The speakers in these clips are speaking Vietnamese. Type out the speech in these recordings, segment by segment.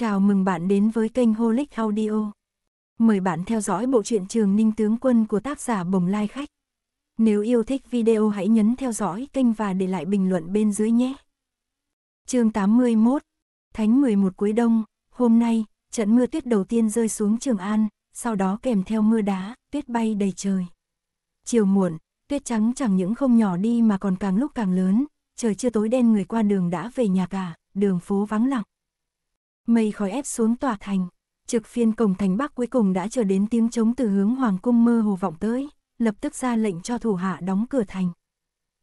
Chào mừng bạn đến với kênh Holic Audio. Mời bạn theo dõi bộ truyện Trường Ninh Tướng Quân của tác giả Bồng Lai Khách. Nếu yêu thích video hãy nhấn theo dõi kênh và để lại bình luận bên dưới nhé. chương 81 Thánh 11 cuối đông, hôm nay, trận mưa tuyết đầu tiên rơi xuống Trường An, sau đó kèm theo mưa đá, tuyết bay đầy trời. Chiều muộn, tuyết trắng chẳng những không nhỏ đi mà còn càng lúc càng lớn, trời chưa tối đen người qua đường đã về nhà cả, đường phố vắng lặng mây khói ép xuống tòa thành. Trực phiên cổng thành Bắc cuối cùng đã chờ đến tiếng trống từ hướng Hoàng cung mơ hồ vọng tới, lập tức ra lệnh cho thủ hạ đóng cửa thành.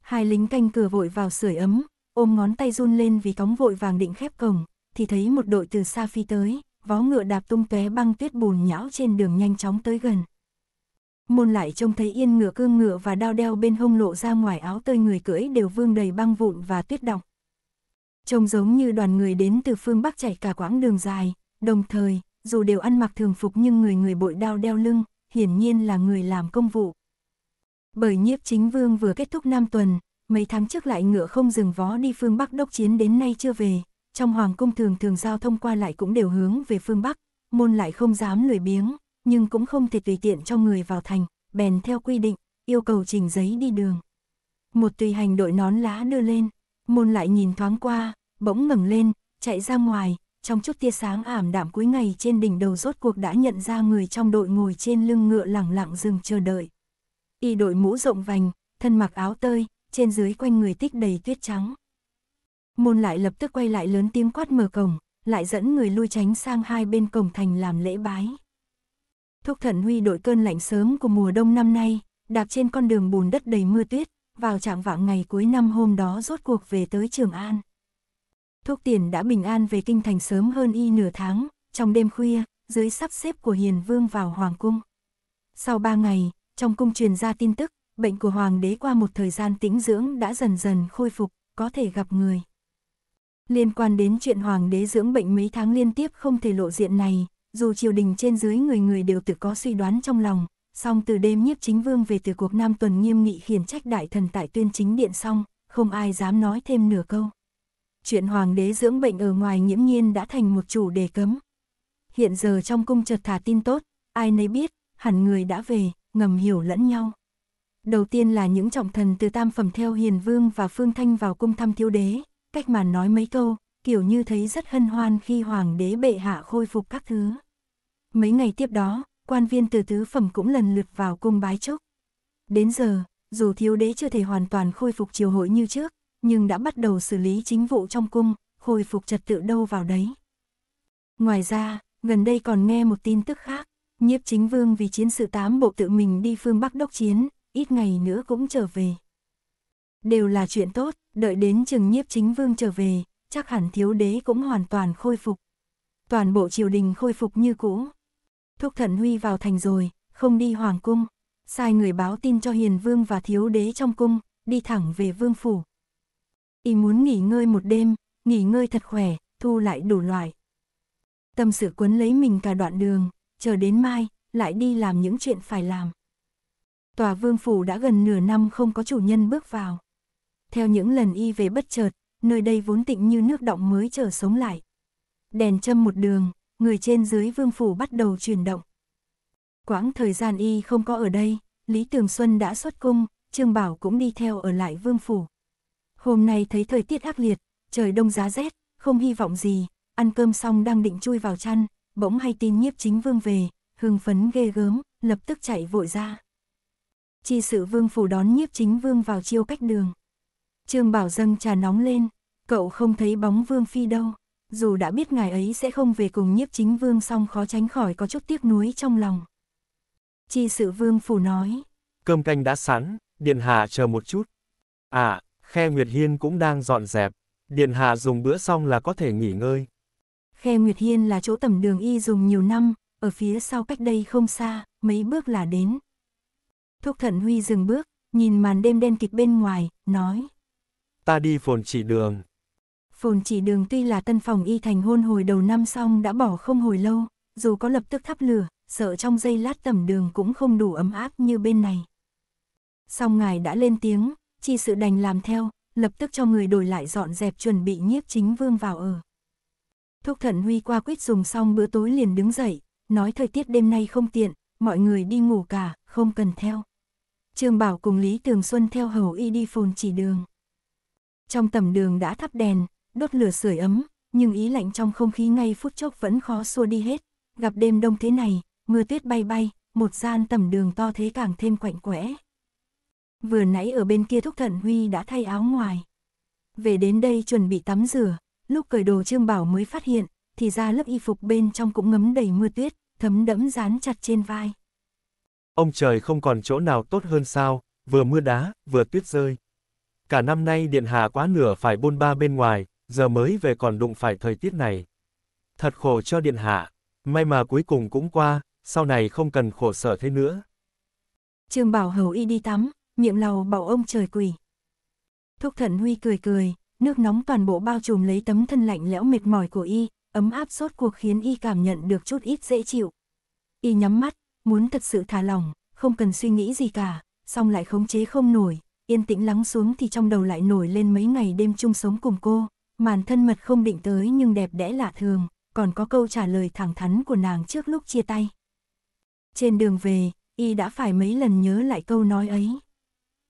Hai lính canh cửa vội vào sưởi ấm, ôm ngón tay run lên vì cống vội vàng định khép cổng, thì thấy một đội từ xa phi tới, vó ngựa đạp tung tóe băng tuyết bùn nhão trên đường nhanh chóng tới gần. Môn lại trông thấy yên ngựa cương ngựa và đao đeo bên hông lộ ra ngoài áo tơi người cưỡi đều vương đầy băng vụn và tuyết đọng trông giống như đoàn người đến từ phương Bắc chạy cả quãng đường dài, đồng thời, dù đều ăn mặc thường phục nhưng người người bội đao đeo lưng, hiển nhiên là người làm công vụ. Bởi nhiếp chính vương vừa kết thúc năm tuần, mấy tháng trước lại ngựa không dừng vó đi phương Bắc đốc chiến đến nay chưa về, trong hoàng cung thường thường giao thông qua lại cũng đều hướng về phương Bắc, môn lại không dám lười biếng, nhưng cũng không thể tùy tiện cho người vào thành, bèn theo quy định, yêu cầu trình giấy đi đường. Một tùy hành đội nón lá đưa lên, Môn lại nhìn thoáng qua, bỗng ngẩng lên, chạy ra ngoài, trong chút tia sáng ảm đạm cuối ngày trên đỉnh đầu rốt cuộc đã nhận ra người trong đội ngồi trên lưng ngựa lẳng lặng dừng chờ đợi. Y đội mũ rộng vành, thân mặc áo tơi, trên dưới quanh người tích đầy tuyết trắng. Môn lại lập tức quay lại lớn tiếng quát mở cổng, lại dẫn người lui tránh sang hai bên cổng thành làm lễ bái. Thúc thần huy đội cơn lạnh sớm của mùa đông năm nay, đạp trên con đường bùn đất đầy mưa tuyết, vào trạng vạng ngày cuối năm hôm đó rốt cuộc về tới Trường An. Thuốc tiền đã bình an về kinh thành sớm hơn y nửa tháng, trong đêm khuya, dưới sắp xếp của Hiền Vương vào Hoàng Cung. Sau ba ngày, trong cung truyền ra tin tức, bệnh của Hoàng đế qua một thời gian tĩnh dưỡng đã dần dần khôi phục, có thể gặp người. Liên quan đến chuyện Hoàng đế dưỡng bệnh mấy tháng liên tiếp không thể lộ diện này, dù triều đình trên dưới người người đều tự có suy đoán trong lòng, xong từ đêm nhiếp chính vương về từ cuộc nam tuần nghiêm nghị khiển trách đại thần tại tuyên chính điện xong, không ai dám nói thêm nửa câu. Chuyện hoàng đế dưỡng bệnh ở ngoài nhiễm nhiên đã thành một chủ đề cấm. Hiện giờ trong cung chợt thả tin tốt, ai nấy biết, hẳn người đã về, ngầm hiểu lẫn nhau. Đầu tiên là những trọng thần từ tam phẩm theo hiền vương và phương thanh vào cung thăm thiếu đế, cách mà nói mấy câu, kiểu như thấy rất hân hoan khi hoàng đế bệ hạ khôi phục các thứ. Mấy ngày tiếp đó, quan viên từ tứ phẩm cũng lần lượt vào cung bái chúc. Đến giờ, dù thiếu đế chưa thể hoàn toàn khôi phục triều hội như trước, nhưng đã bắt đầu xử lý chính vụ trong cung, khôi phục trật tự đâu vào đấy. Ngoài ra, gần đây còn nghe một tin tức khác, nhiếp chính vương vì chiến sự tám bộ tự mình đi phương Bắc đốc chiến, ít ngày nữa cũng trở về. Đều là chuyện tốt, đợi đến chừng nhiếp chính vương trở về, chắc hẳn thiếu đế cũng hoàn toàn khôi phục. Toàn bộ triều đình khôi phục như cũ. Thúc thận Huy vào thành rồi, không đi hoàng cung, sai người báo tin cho hiền vương và thiếu đế trong cung, đi thẳng về vương phủ. Y muốn nghỉ ngơi một đêm, nghỉ ngơi thật khỏe, thu lại đủ loại. Tâm sự cuốn lấy mình cả đoạn đường, chờ đến mai, lại đi làm những chuyện phải làm. Tòa vương phủ đã gần nửa năm không có chủ nhân bước vào. Theo những lần y về bất chợt, nơi đây vốn tịnh như nước động mới trở sống lại. Đèn châm một đường, người trên dưới vương phủ bắt đầu chuyển động. Quãng thời gian y không có ở đây, Lý Tường Xuân đã xuất cung, Trương Bảo cũng đi theo ở lại vương phủ. Hôm nay thấy thời tiết ác liệt, trời đông giá rét, không hy vọng gì, ăn cơm xong đang định chui vào chăn, bỗng hay tin nhiếp chính vương về, hưng phấn ghê gớm, lập tức chạy vội ra. Chi sự vương phủ đón nhiếp chính vương vào chiêu cách đường. Trương Bảo dâng trà nóng lên, cậu không thấy bóng vương phi đâu dù đã biết ngài ấy sẽ không về cùng nhiếp chính vương song khó tránh khỏi có chút tiếc nuối trong lòng. Chi sự vương phủ nói. Cơm canh đã sẵn, Điện Hạ chờ một chút. À, Khe Nguyệt Hiên cũng đang dọn dẹp, Điện Hạ dùng bữa xong là có thể nghỉ ngơi. Khe Nguyệt Hiên là chỗ tầm đường y dùng nhiều năm, ở phía sau cách đây không xa, mấy bước là đến. Thúc thận Huy dừng bước, nhìn màn đêm đen kịch bên ngoài, nói. Ta đi phồn chỉ đường phồn chỉ đường tuy là tân phòng y thành hôn hồi đầu năm xong đã bỏ không hồi lâu, dù có lập tức thắp lửa, sợ trong giây lát tầm đường cũng không đủ ấm áp như bên này. Xong ngài đã lên tiếng, chi sự đành làm theo, lập tức cho người đổi lại dọn dẹp chuẩn bị nhiếp chính vương vào ở. Thúc thận huy qua quyết dùng xong bữa tối liền đứng dậy, nói thời tiết đêm nay không tiện, mọi người đi ngủ cả, không cần theo. Trương Bảo cùng Lý Tường Xuân theo hầu y đi phồn chỉ đường. Trong tầm đường đã thắp đèn, đốt lửa sưởi ấm, nhưng ý lạnh trong không khí ngay phút chốc vẫn khó xua đi hết. Gặp đêm đông thế này, mưa tuyết bay bay, một gian tầm đường to thế càng thêm quạnh quẽ. Vừa nãy ở bên kia Thúc Thận Huy đã thay áo ngoài. Về đến đây chuẩn bị tắm rửa, lúc cởi đồ Trương Bảo mới phát hiện, thì ra lớp y phục bên trong cũng ngấm đầy mưa tuyết, thấm đẫm dán chặt trên vai. Ông trời không còn chỗ nào tốt hơn sao, vừa mưa đá, vừa tuyết rơi. Cả năm nay Điện hạ quá nửa phải bôn ba bên ngoài, giờ mới về còn đụng phải thời tiết này. Thật khổ cho điện hạ, may mà cuối cùng cũng qua, sau này không cần khổ sở thế nữa. Trương Bảo Hầu y đi tắm, miệng lầu bảo ông trời quỷ. Thúc Thận Huy cười cười, nước nóng toàn bộ bao trùm lấy tấm thân lạnh lẽo mệt mỏi của y, ấm áp sốt cuộc khiến y cảm nhận được chút ít dễ chịu. Y nhắm mắt, muốn thật sự thả lỏng, không cần suy nghĩ gì cả, xong lại khống chế không nổi, yên tĩnh lắng xuống thì trong đầu lại nổi lên mấy ngày đêm chung sống cùng cô, màn thân mật không định tới nhưng đẹp đẽ lạ thường, còn có câu trả lời thẳng thắn của nàng trước lúc chia tay. Trên đường về, y đã phải mấy lần nhớ lại câu nói ấy.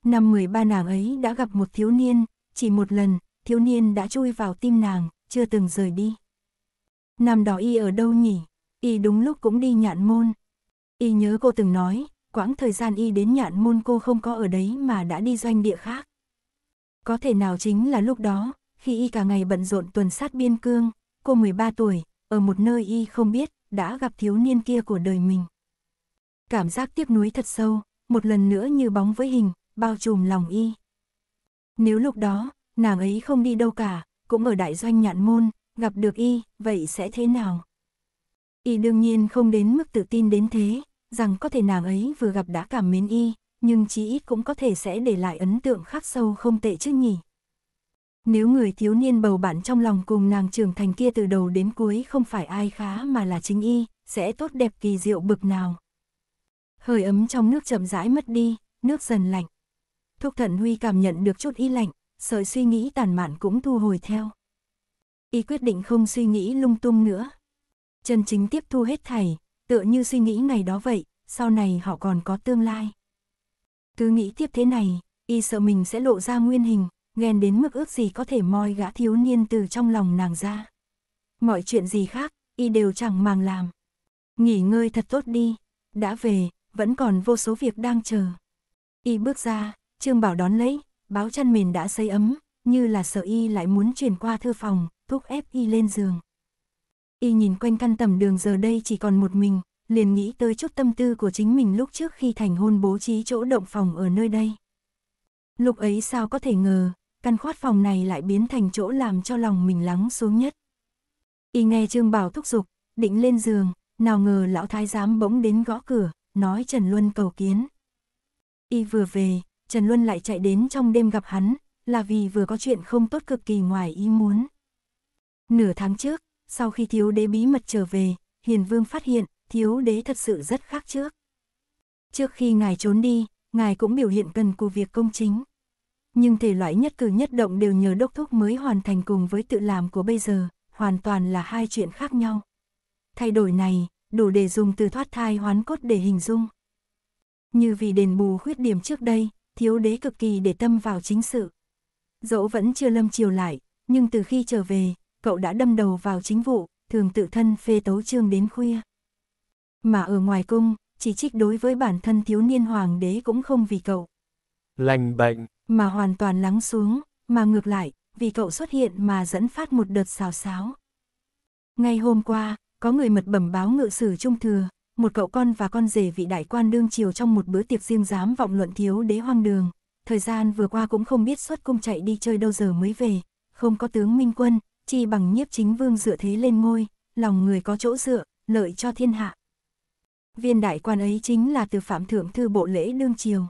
Năm 13 nàng ấy đã gặp một thiếu niên, chỉ một lần, thiếu niên đã chui vào tim nàng, chưa từng rời đi. Năm đó y ở đâu nhỉ? Y đúng lúc cũng đi nhạn môn. Y nhớ cô từng nói, quãng thời gian y đến nhạn môn cô không có ở đấy mà đã đi doanh địa khác. Có thể nào chính là lúc đó, khi y cả ngày bận rộn tuần sát biên cương, cô 13 tuổi, ở một nơi y không biết, đã gặp thiếu niên kia của đời mình. Cảm giác tiếc nuối thật sâu, một lần nữa như bóng với hình, bao trùm lòng y. Nếu lúc đó, nàng ấy không đi đâu cả, cũng ở đại doanh nhạn môn, gặp được y, vậy sẽ thế nào? Y đương nhiên không đến mức tự tin đến thế, rằng có thể nàng ấy vừa gặp đã cảm mến y, nhưng chí ít cũng có thể sẽ để lại ấn tượng khắc sâu không tệ chứ nhỉ. Nếu người thiếu niên bầu bạn trong lòng cùng nàng trưởng thành kia từ đầu đến cuối không phải ai khá mà là chính y, sẽ tốt đẹp kỳ diệu bực nào. Hơi ấm trong nước chậm rãi mất đi, nước dần lạnh. Thúc thận Huy cảm nhận được chút y lạnh, sợi suy nghĩ tàn mạn cũng thu hồi theo. Y quyết định không suy nghĩ lung tung nữa. Chân chính tiếp thu hết thảy, tựa như suy nghĩ ngày đó vậy, sau này họ còn có tương lai. Cứ nghĩ tiếp thế này, y sợ mình sẽ lộ ra nguyên hình, ghen đến mức ước gì có thể moi gã thiếu niên từ trong lòng nàng ra. Mọi chuyện gì khác, y đều chẳng màng làm. Nghỉ ngơi thật tốt đi, đã về, vẫn còn vô số việc đang chờ. Y bước ra, Trương Bảo đón lấy, báo chăn mền đã xây ấm, như là sợ y lại muốn chuyển qua thư phòng, thúc ép y lên giường. Y nhìn quanh căn tầm đường giờ đây chỉ còn một mình, liền nghĩ tới chút tâm tư của chính mình lúc trước khi thành hôn bố trí chỗ động phòng ở nơi đây. Lúc ấy sao có thể ngờ, căn khoát phòng này lại biến thành chỗ làm cho lòng mình lắng xuống nhất. Y nghe Trương Bảo thúc giục, định lên giường, nào ngờ lão thái giám bỗng đến gõ cửa, nói Trần Luân cầu kiến. Y vừa về, Trần Luân lại chạy đến trong đêm gặp hắn, là vì vừa có chuyện không tốt cực kỳ ngoài ý muốn. Nửa tháng trước, sau khi thiếu đế bí mật trở về, Hiền Vương phát hiện, thiếu đế thật sự rất khác trước. Trước khi ngài trốn đi, ngài cũng biểu hiện cần cù việc công chính nhưng thể loại nhất cử nhất động đều nhờ đốc thúc mới hoàn thành cùng với tự làm của bây giờ, hoàn toàn là hai chuyện khác nhau. Thay đổi này, đủ để dùng từ thoát thai hoán cốt để hình dung. Như vì đền bù khuyết điểm trước đây, thiếu đế cực kỳ để tâm vào chính sự. Dẫu vẫn chưa lâm chiều lại, nhưng từ khi trở về, cậu đã đâm đầu vào chính vụ, thường tự thân phê tấu trương đến khuya. Mà ở ngoài cung, chỉ trích đối với bản thân thiếu niên hoàng đế cũng không vì cậu. Lành bệnh mà hoàn toàn lắng xuống, mà ngược lại, vì cậu xuất hiện mà dẫn phát một đợt xào xáo. Ngay hôm qua, có người mật bẩm báo ngự sử trung thừa, một cậu con và con rể vị đại quan đương triều trong một bữa tiệc riêng dám vọng luận thiếu đế hoang đường, thời gian vừa qua cũng không biết xuất cung chạy đi chơi đâu giờ mới về, không có tướng minh quân, chi bằng nhiếp chính vương dựa thế lên ngôi, lòng người có chỗ dựa, lợi cho thiên hạ. Viên đại quan ấy chính là từ phạm thượng thư bộ lễ đương triều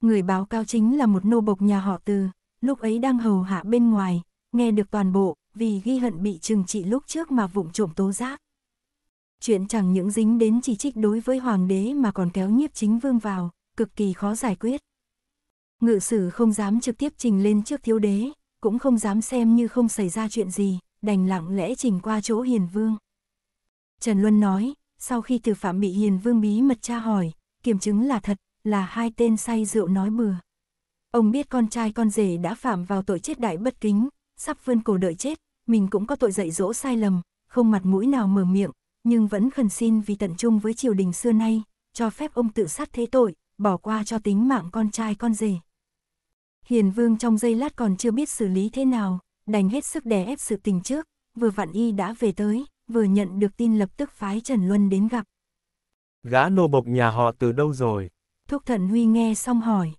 người báo cáo chính là một nô bộc nhà họ từ, lúc ấy đang hầu hạ bên ngoài, nghe được toàn bộ, vì ghi hận bị trừng trị lúc trước mà vụng trộm tố giác. Chuyện chẳng những dính đến chỉ trích đối với hoàng đế mà còn kéo nhiếp chính vương vào, cực kỳ khó giải quyết. Ngự sử không dám trực tiếp trình lên trước thiếu đế, cũng không dám xem như không xảy ra chuyện gì, đành lặng lẽ trình qua chỗ hiền vương. Trần Luân nói, sau khi từ phạm bị hiền vương bí mật tra hỏi, kiểm chứng là thật, là hai tên say rượu nói bừa. Ông biết con trai con rể đã phạm vào tội chết đại bất kính, sắp vươn cổ đợi chết, mình cũng có tội dạy dỗ sai lầm, không mặt mũi nào mở miệng, nhưng vẫn khẩn xin vì tận trung với triều đình xưa nay, cho phép ông tự sát thế tội, bỏ qua cho tính mạng con trai con rể. Hiền vương trong giây lát còn chưa biết xử lý thế nào, đành hết sức đè ép sự tình trước, vừa vạn y đã về tới, vừa nhận được tin lập tức phái Trần Luân đến gặp. Gã nô bộc nhà họ từ đâu rồi? Thúc Thận huy nghe xong hỏi.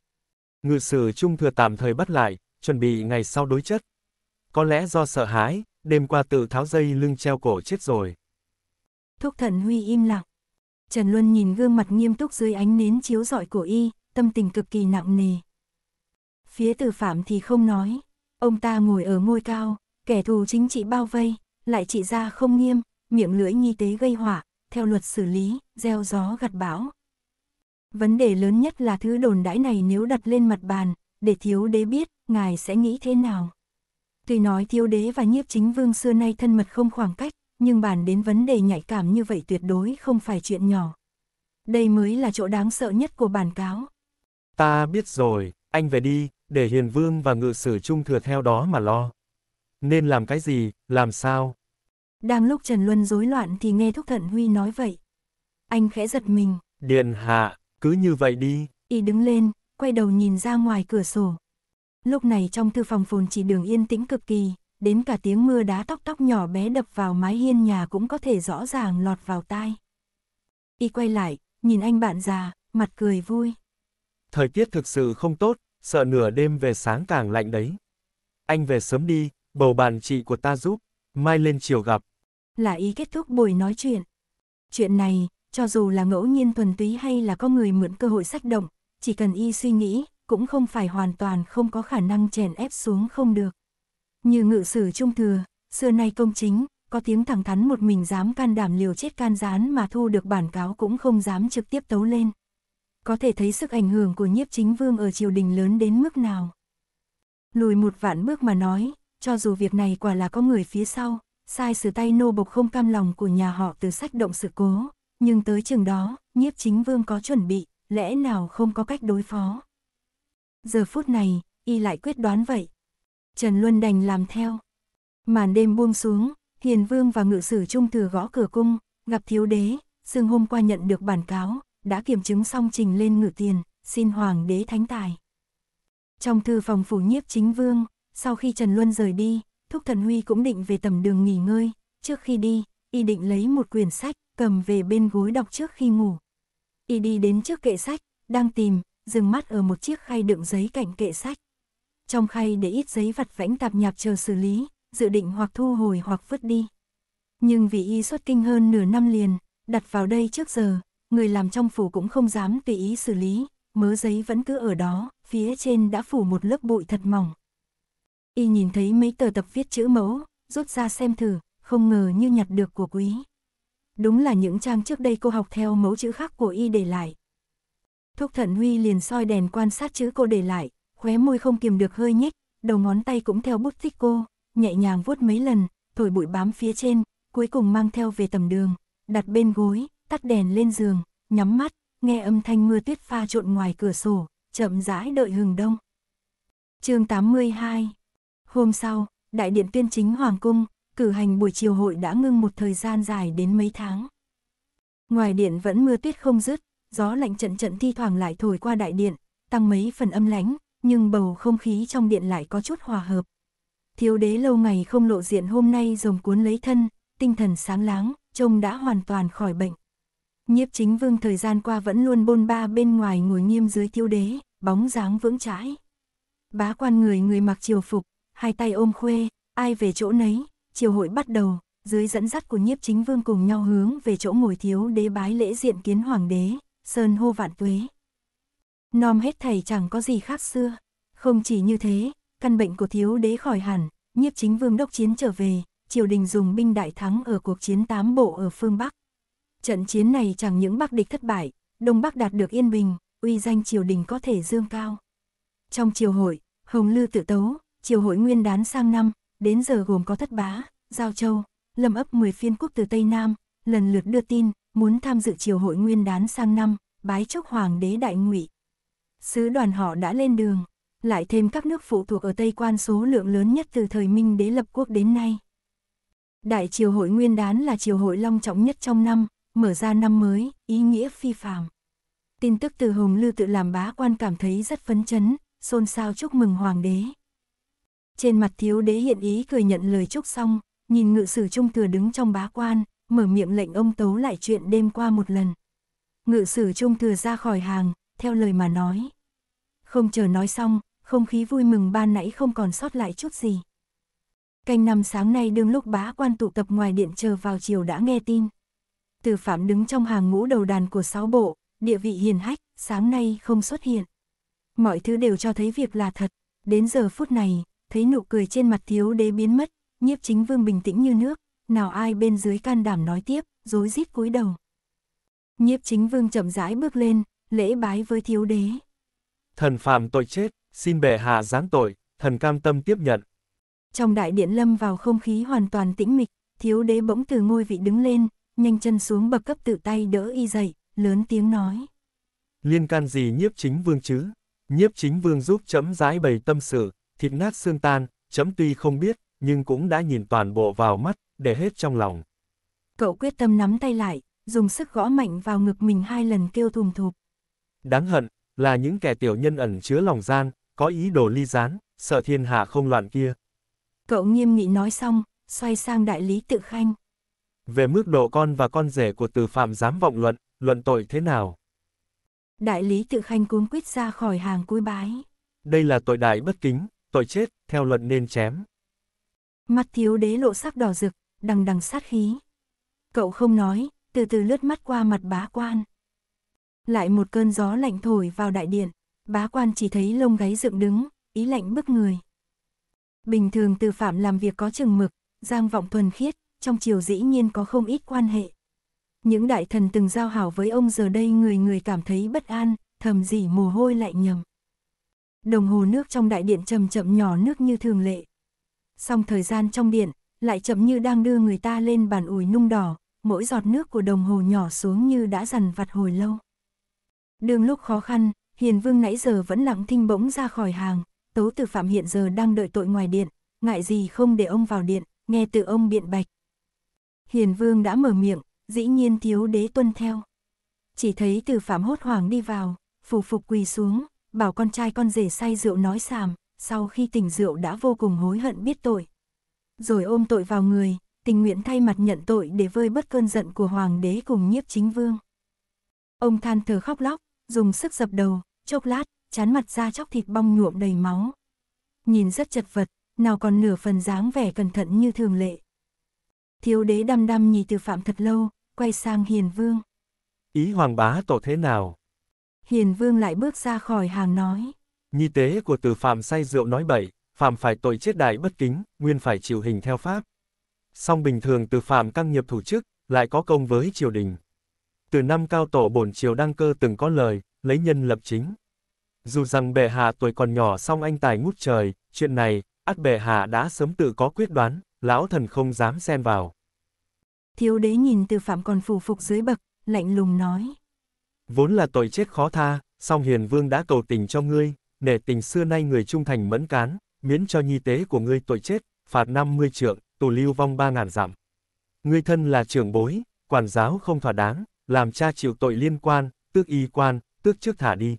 Ngự sử trung thừa tạm thời bắt lại, chuẩn bị ngày sau đối chất. Có lẽ do sợ hãi, đêm qua tự tháo dây lưng treo cổ chết rồi. Thúc Thận huy im lặng. Trần Luân nhìn gương mặt nghiêm túc dưới ánh nến chiếu rọi của y, tâm tình cực kỳ nặng nề. Phía từ phạm thì không nói, ông ta ngồi ở ngôi cao, kẻ thù chính trị bao vây, lại trị ra không nghiêm, miệng lưỡi nghi tế gây hỏa, theo luật xử lý, gieo gió gặt bão, Vấn đề lớn nhất là thứ đồn đãi này nếu đặt lên mặt bàn, để thiếu đế biết, ngài sẽ nghĩ thế nào. Tuy nói thiếu đế và nhiếp chính vương xưa nay thân mật không khoảng cách, nhưng bàn đến vấn đề nhạy cảm như vậy tuyệt đối không phải chuyện nhỏ. Đây mới là chỗ đáng sợ nhất của bản cáo. Ta biết rồi, anh về đi, để hiền vương và ngự sử trung thừa theo đó mà lo. Nên làm cái gì, làm sao? Đang lúc Trần Luân rối loạn thì nghe Thúc Thận Huy nói vậy. Anh khẽ giật mình. Điện hạ, cứ như vậy đi. Y đứng lên, quay đầu nhìn ra ngoài cửa sổ. Lúc này trong thư phòng phồn chỉ đường yên tĩnh cực kỳ, đến cả tiếng mưa đá tóc tóc nhỏ bé đập vào mái hiên nhà cũng có thể rõ ràng lọt vào tai. Y quay lại, nhìn anh bạn già, mặt cười vui. Thời tiết thực sự không tốt, sợ nửa đêm về sáng càng lạnh đấy. Anh về sớm đi, bầu bạn chị của ta giúp, mai lên chiều gặp. Là ý kết thúc buổi nói chuyện. Chuyện này, cho dù là ngẫu nhiên thuần túy hay là có người mượn cơ hội sách động, chỉ cần y suy nghĩ, cũng không phải hoàn toàn không có khả năng chèn ép xuống không được. Như ngự sử trung thừa, xưa nay công chính, có tiếng thẳng thắn một mình dám can đảm liều chết can gián mà thu được bản cáo cũng không dám trực tiếp tấu lên. Có thể thấy sức ảnh hưởng của nhiếp chính vương ở triều đình lớn đến mức nào. Lùi một vạn bước mà nói, cho dù việc này quả là có người phía sau, sai sử tay nô bộc không cam lòng của nhà họ từ sách động sự cố, nhưng tới chừng đó, nhiếp chính vương có chuẩn bị, lẽ nào không có cách đối phó. Giờ phút này, y lại quyết đoán vậy. Trần Luân đành làm theo. Màn đêm buông xuống, Hiền Vương và ngự sử trung thừa gõ cửa cung, gặp thiếu đế, sương hôm qua nhận được bản cáo, đã kiểm chứng xong trình lên ngự tiền, xin hoàng đế thánh tài. Trong thư phòng phủ nhiếp chính vương, sau khi Trần Luân rời đi, Thúc Thần Huy cũng định về tầm đường nghỉ ngơi, trước khi đi, y định lấy một quyển sách, cầm về bên gối đọc trước khi ngủ. Y đi đến trước kệ sách, đang tìm, dừng mắt ở một chiếc khay đựng giấy cạnh kệ sách. Trong khay để ít giấy vặt vãnh tạp nhạp chờ xử lý, dự định hoặc thu hồi hoặc vứt đi. Nhưng vì y xuất kinh hơn nửa năm liền, đặt vào đây trước giờ, người làm trong phủ cũng không dám tùy ý xử lý, mớ giấy vẫn cứ ở đó, phía trên đã phủ một lớp bụi thật mỏng. Y nhìn thấy mấy tờ tập viết chữ mẫu, rút ra xem thử, không ngờ như nhặt được của quý đúng là những trang trước đây cô học theo mẫu chữ khác của y để lại. Thúc Thận Huy liền soi đèn quan sát chữ cô để lại, khóe môi không kiềm được hơi nhếch, đầu ngón tay cũng theo bút tích cô, nhẹ nhàng vuốt mấy lần, thổi bụi bám phía trên, cuối cùng mang theo về tầm đường, đặt bên gối, tắt đèn lên giường, nhắm mắt, nghe âm thanh mưa tuyết pha trộn ngoài cửa sổ, chậm rãi đợi hừng đông. chương 82 Hôm sau, đại điện tuyên chính Hoàng Cung, cử hành buổi chiều hội đã ngưng một thời gian dài đến mấy tháng. Ngoài điện vẫn mưa tuyết không dứt, gió lạnh trận trận thi thoảng lại thổi qua đại điện, tăng mấy phần âm lánh, nhưng bầu không khí trong điện lại có chút hòa hợp. Thiếu đế lâu ngày không lộ diện hôm nay rồng cuốn lấy thân, tinh thần sáng láng, trông đã hoàn toàn khỏi bệnh. Nhiếp chính vương thời gian qua vẫn luôn bôn ba bên ngoài ngồi nghiêm dưới thiếu đế, bóng dáng vững chãi. Bá quan người người mặc triều phục, hai tay ôm khuê, ai về chỗ nấy, triều hội bắt đầu, dưới dẫn dắt của nhiếp chính vương cùng nhau hướng về chỗ ngồi thiếu đế bái lễ diện kiến hoàng đế, sơn hô vạn tuế. Nom hết thầy chẳng có gì khác xưa. Không chỉ như thế, căn bệnh của thiếu đế khỏi hẳn, nhiếp chính vương đốc chiến trở về, triều đình dùng binh đại thắng ở cuộc chiến tám bộ ở phương Bắc. Trận chiến này chẳng những Bắc địch thất bại, Đông Bắc đạt được yên bình, uy danh triều đình có thể dương cao. Trong triều hội, Hồng Lư tự tấu, triều hội nguyên đán sang năm, đến giờ gồm có Thất Bá, Giao Châu, Lâm ấp 10 phiên quốc từ Tây Nam, lần lượt đưa tin, muốn tham dự triều hội nguyên đán sang năm, bái chúc hoàng đế đại ngụy. Sứ đoàn họ đã lên đường, lại thêm các nước phụ thuộc ở Tây Quan số lượng lớn nhất từ thời Minh đế lập quốc đến nay. Đại triều hội nguyên đán là triều hội long trọng nhất trong năm, mở ra năm mới, ý nghĩa phi phàm. Tin tức từ Hồng Lư tự làm bá quan cảm thấy rất phấn chấn, xôn xao chúc mừng hoàng đế. Trên mặt thiếu đế hiện ý cười nhận lời chúc xong, nhìn ngự sử trung thừa đứng trong bá quan, mở miệng lệnh ông tấu lại chuyện đêm qua một lần. Ngự sử trung thừa ra khỏi hàng, theo lời mà nói. Không chờ nói xong, không khí vui mừng ban nãy không còn sót lại chút gì. Canh năm sáng nay đương lúc bá quan tụ tập ngoài điện chờ vào chiều đã nghe tin. Từ phạm đứng trong hàng ngũ đầu đàn của sáu bộ, địa vị hiền hách, sáng nay không xuất hiện. Mọi thứ đều cho thấy việc là thật, đến giờ phút này, thấy nụ cười trên mặt thiếu đế biến mất, nhiếp chính vương bình tĩnh như nước, nào ai bên dưới can đảm nói tiếp, rối rít cúi đầu. Nhiếp chính vương chậm rãi bước lên, lễ bái với thiếu đế. Thần phạm tội chết, xin bệ hạ giáng tội, thần cam tâm tiếp nhận. Trong đại điện lâm vào không khí hoàn toàn tĩnh mịch, thiếu đế bỗng từ ngôi vị đứng lên, nhanh chân xuống bậc cấp tự tay đỡ y dậy, lớn tiếng nói. Liên can gì nhiếp chính vương chứ? Nhiếp chính vương giúp chấm rãi bày tâm sự, thịt nát xương tan, chấm tuy không biết, nhưng cũng đã nhìn toàn bộ vào mắt, để hết trong lòng. Cậu quyết tâm nắm tay lại, dùng sức gõ mạnh vào ngực mình hai lần kêu thùm thụp. Đáng hận, là những kẻ tiểu nhân ẩn chứa lòng gian, có ý đồ ly gián, sợ thiên hạ không loạn kia. Cậu nghiêm nghị nói xong, xoay sang đại lý tự khanh. Về mức độ con và con rể của từ phạm dám vọng luận, luận tội thế nào? Đại lý tự khanh cuống quýt ra khỏi hàng cúi bái. Đây là tội đại bất kính, tội chết, theo luật nên chém. Mắt thiếu đế lộ sắc đỏ rực, đằng đằng sát khí. Cậu không nói, từ từ lướt mắt qua mặt bá quan. Lại một cơn gió lạnh thổi vào đại điện, bá quan chỉ thấy lông gáy dựng đứng, ý lạnh bức người. Bình thường từ phạm làm việc có chừng mực, giang vọng thuần khiết, trong chiều dĩ nhiên có không ít quan hệ. Những đại thần từng giao hảo với ông giờ đây người người cảm thấy bất an, thầm dỉ mồ hôi lại nhầm. Đồng hồ nước trong đại điện chậm chậm nhỏ nước như thường lệ. song thời gian trong điện, lại chậm như đang đưa người ta lên bàn ủi nung đỏ, mỗi giọt nước của đồng hồ nhỏ xuống như đã dằn vặt hồi lâu. Đường lúc khó khăn, Hiền Vương nãy giờ vẫn lặng thinh bỗng ra khỏi hàng, Tố Tử Phạm hiện giờ đang đợi tội ngoài điện, ngại gì không để ông vào điện, nghe từ ông biện bạch. Hiền Vương đã mở miệng, dĩ nhiên thiếu đế tuân theo. Chỉ thấy Từ Phạm hốt hoảng đi vào, phù phục quỳ xuống, bảo con trai con rể say rượu nói sàm, sau khi tỉnh rượu đã vô cùng hối hận biết tội. Rồi ôm tội vào người, tình nguyện thay mặt nhận tội để vơi bớt cơn giận của hoàng đế cùng nhiếp chính vương. Ông than thở khóc lóc, dùng sức dập đầu, chốc lát, chán mặt ra chóc thịt bong nhuộm đầy máu. Nhìn rất chật vật, nào còn nửa phần dáng vẻ cẩn thận như thường lệ. Thiếu đế đăm đăm nhìn từ phạm thật lâu, quay sang hiền vương. Ý hoàng bá tổ thế nào? Hiền Vương lại bước ra khỏi hàng nói. Nhi tế của từ phạm say rượu nói bậy, phạm phải tội chết đại bất kính, nguyên phải chịu hình theo pháp. Song bình thường từ phạm căng nghiệp thủ chức, lại có công với triều đình. Từ năm cao tổ bổn triều đăng cơ từng có lời, lấy nhân lập chính. Dù rằng bệ hạ tuổi còn nhỏ song anh tài ngút trời, chuyện này, át bệ hạ đã sớm tự có quyết đoán, lão thần không dám xen vào. Thiếu đế nhìn từ phạm còn phù phục dưới bậc, lạnh lùng nói. Vốn là tội chết khó tha, song hiền vương đã cầu tình cho ngươi, nể tình xưa nay người trung thành mẫn cán, miễn cho nhi tế của ngươi tội chết, phạt 50 trượng, tù lưu vong 3.000 giảm. Ngươi thân là trưởng bối, quản giáo không thỏa đáng, làm cha chịu tội liên quan, tước y quan, tước trước thả đi.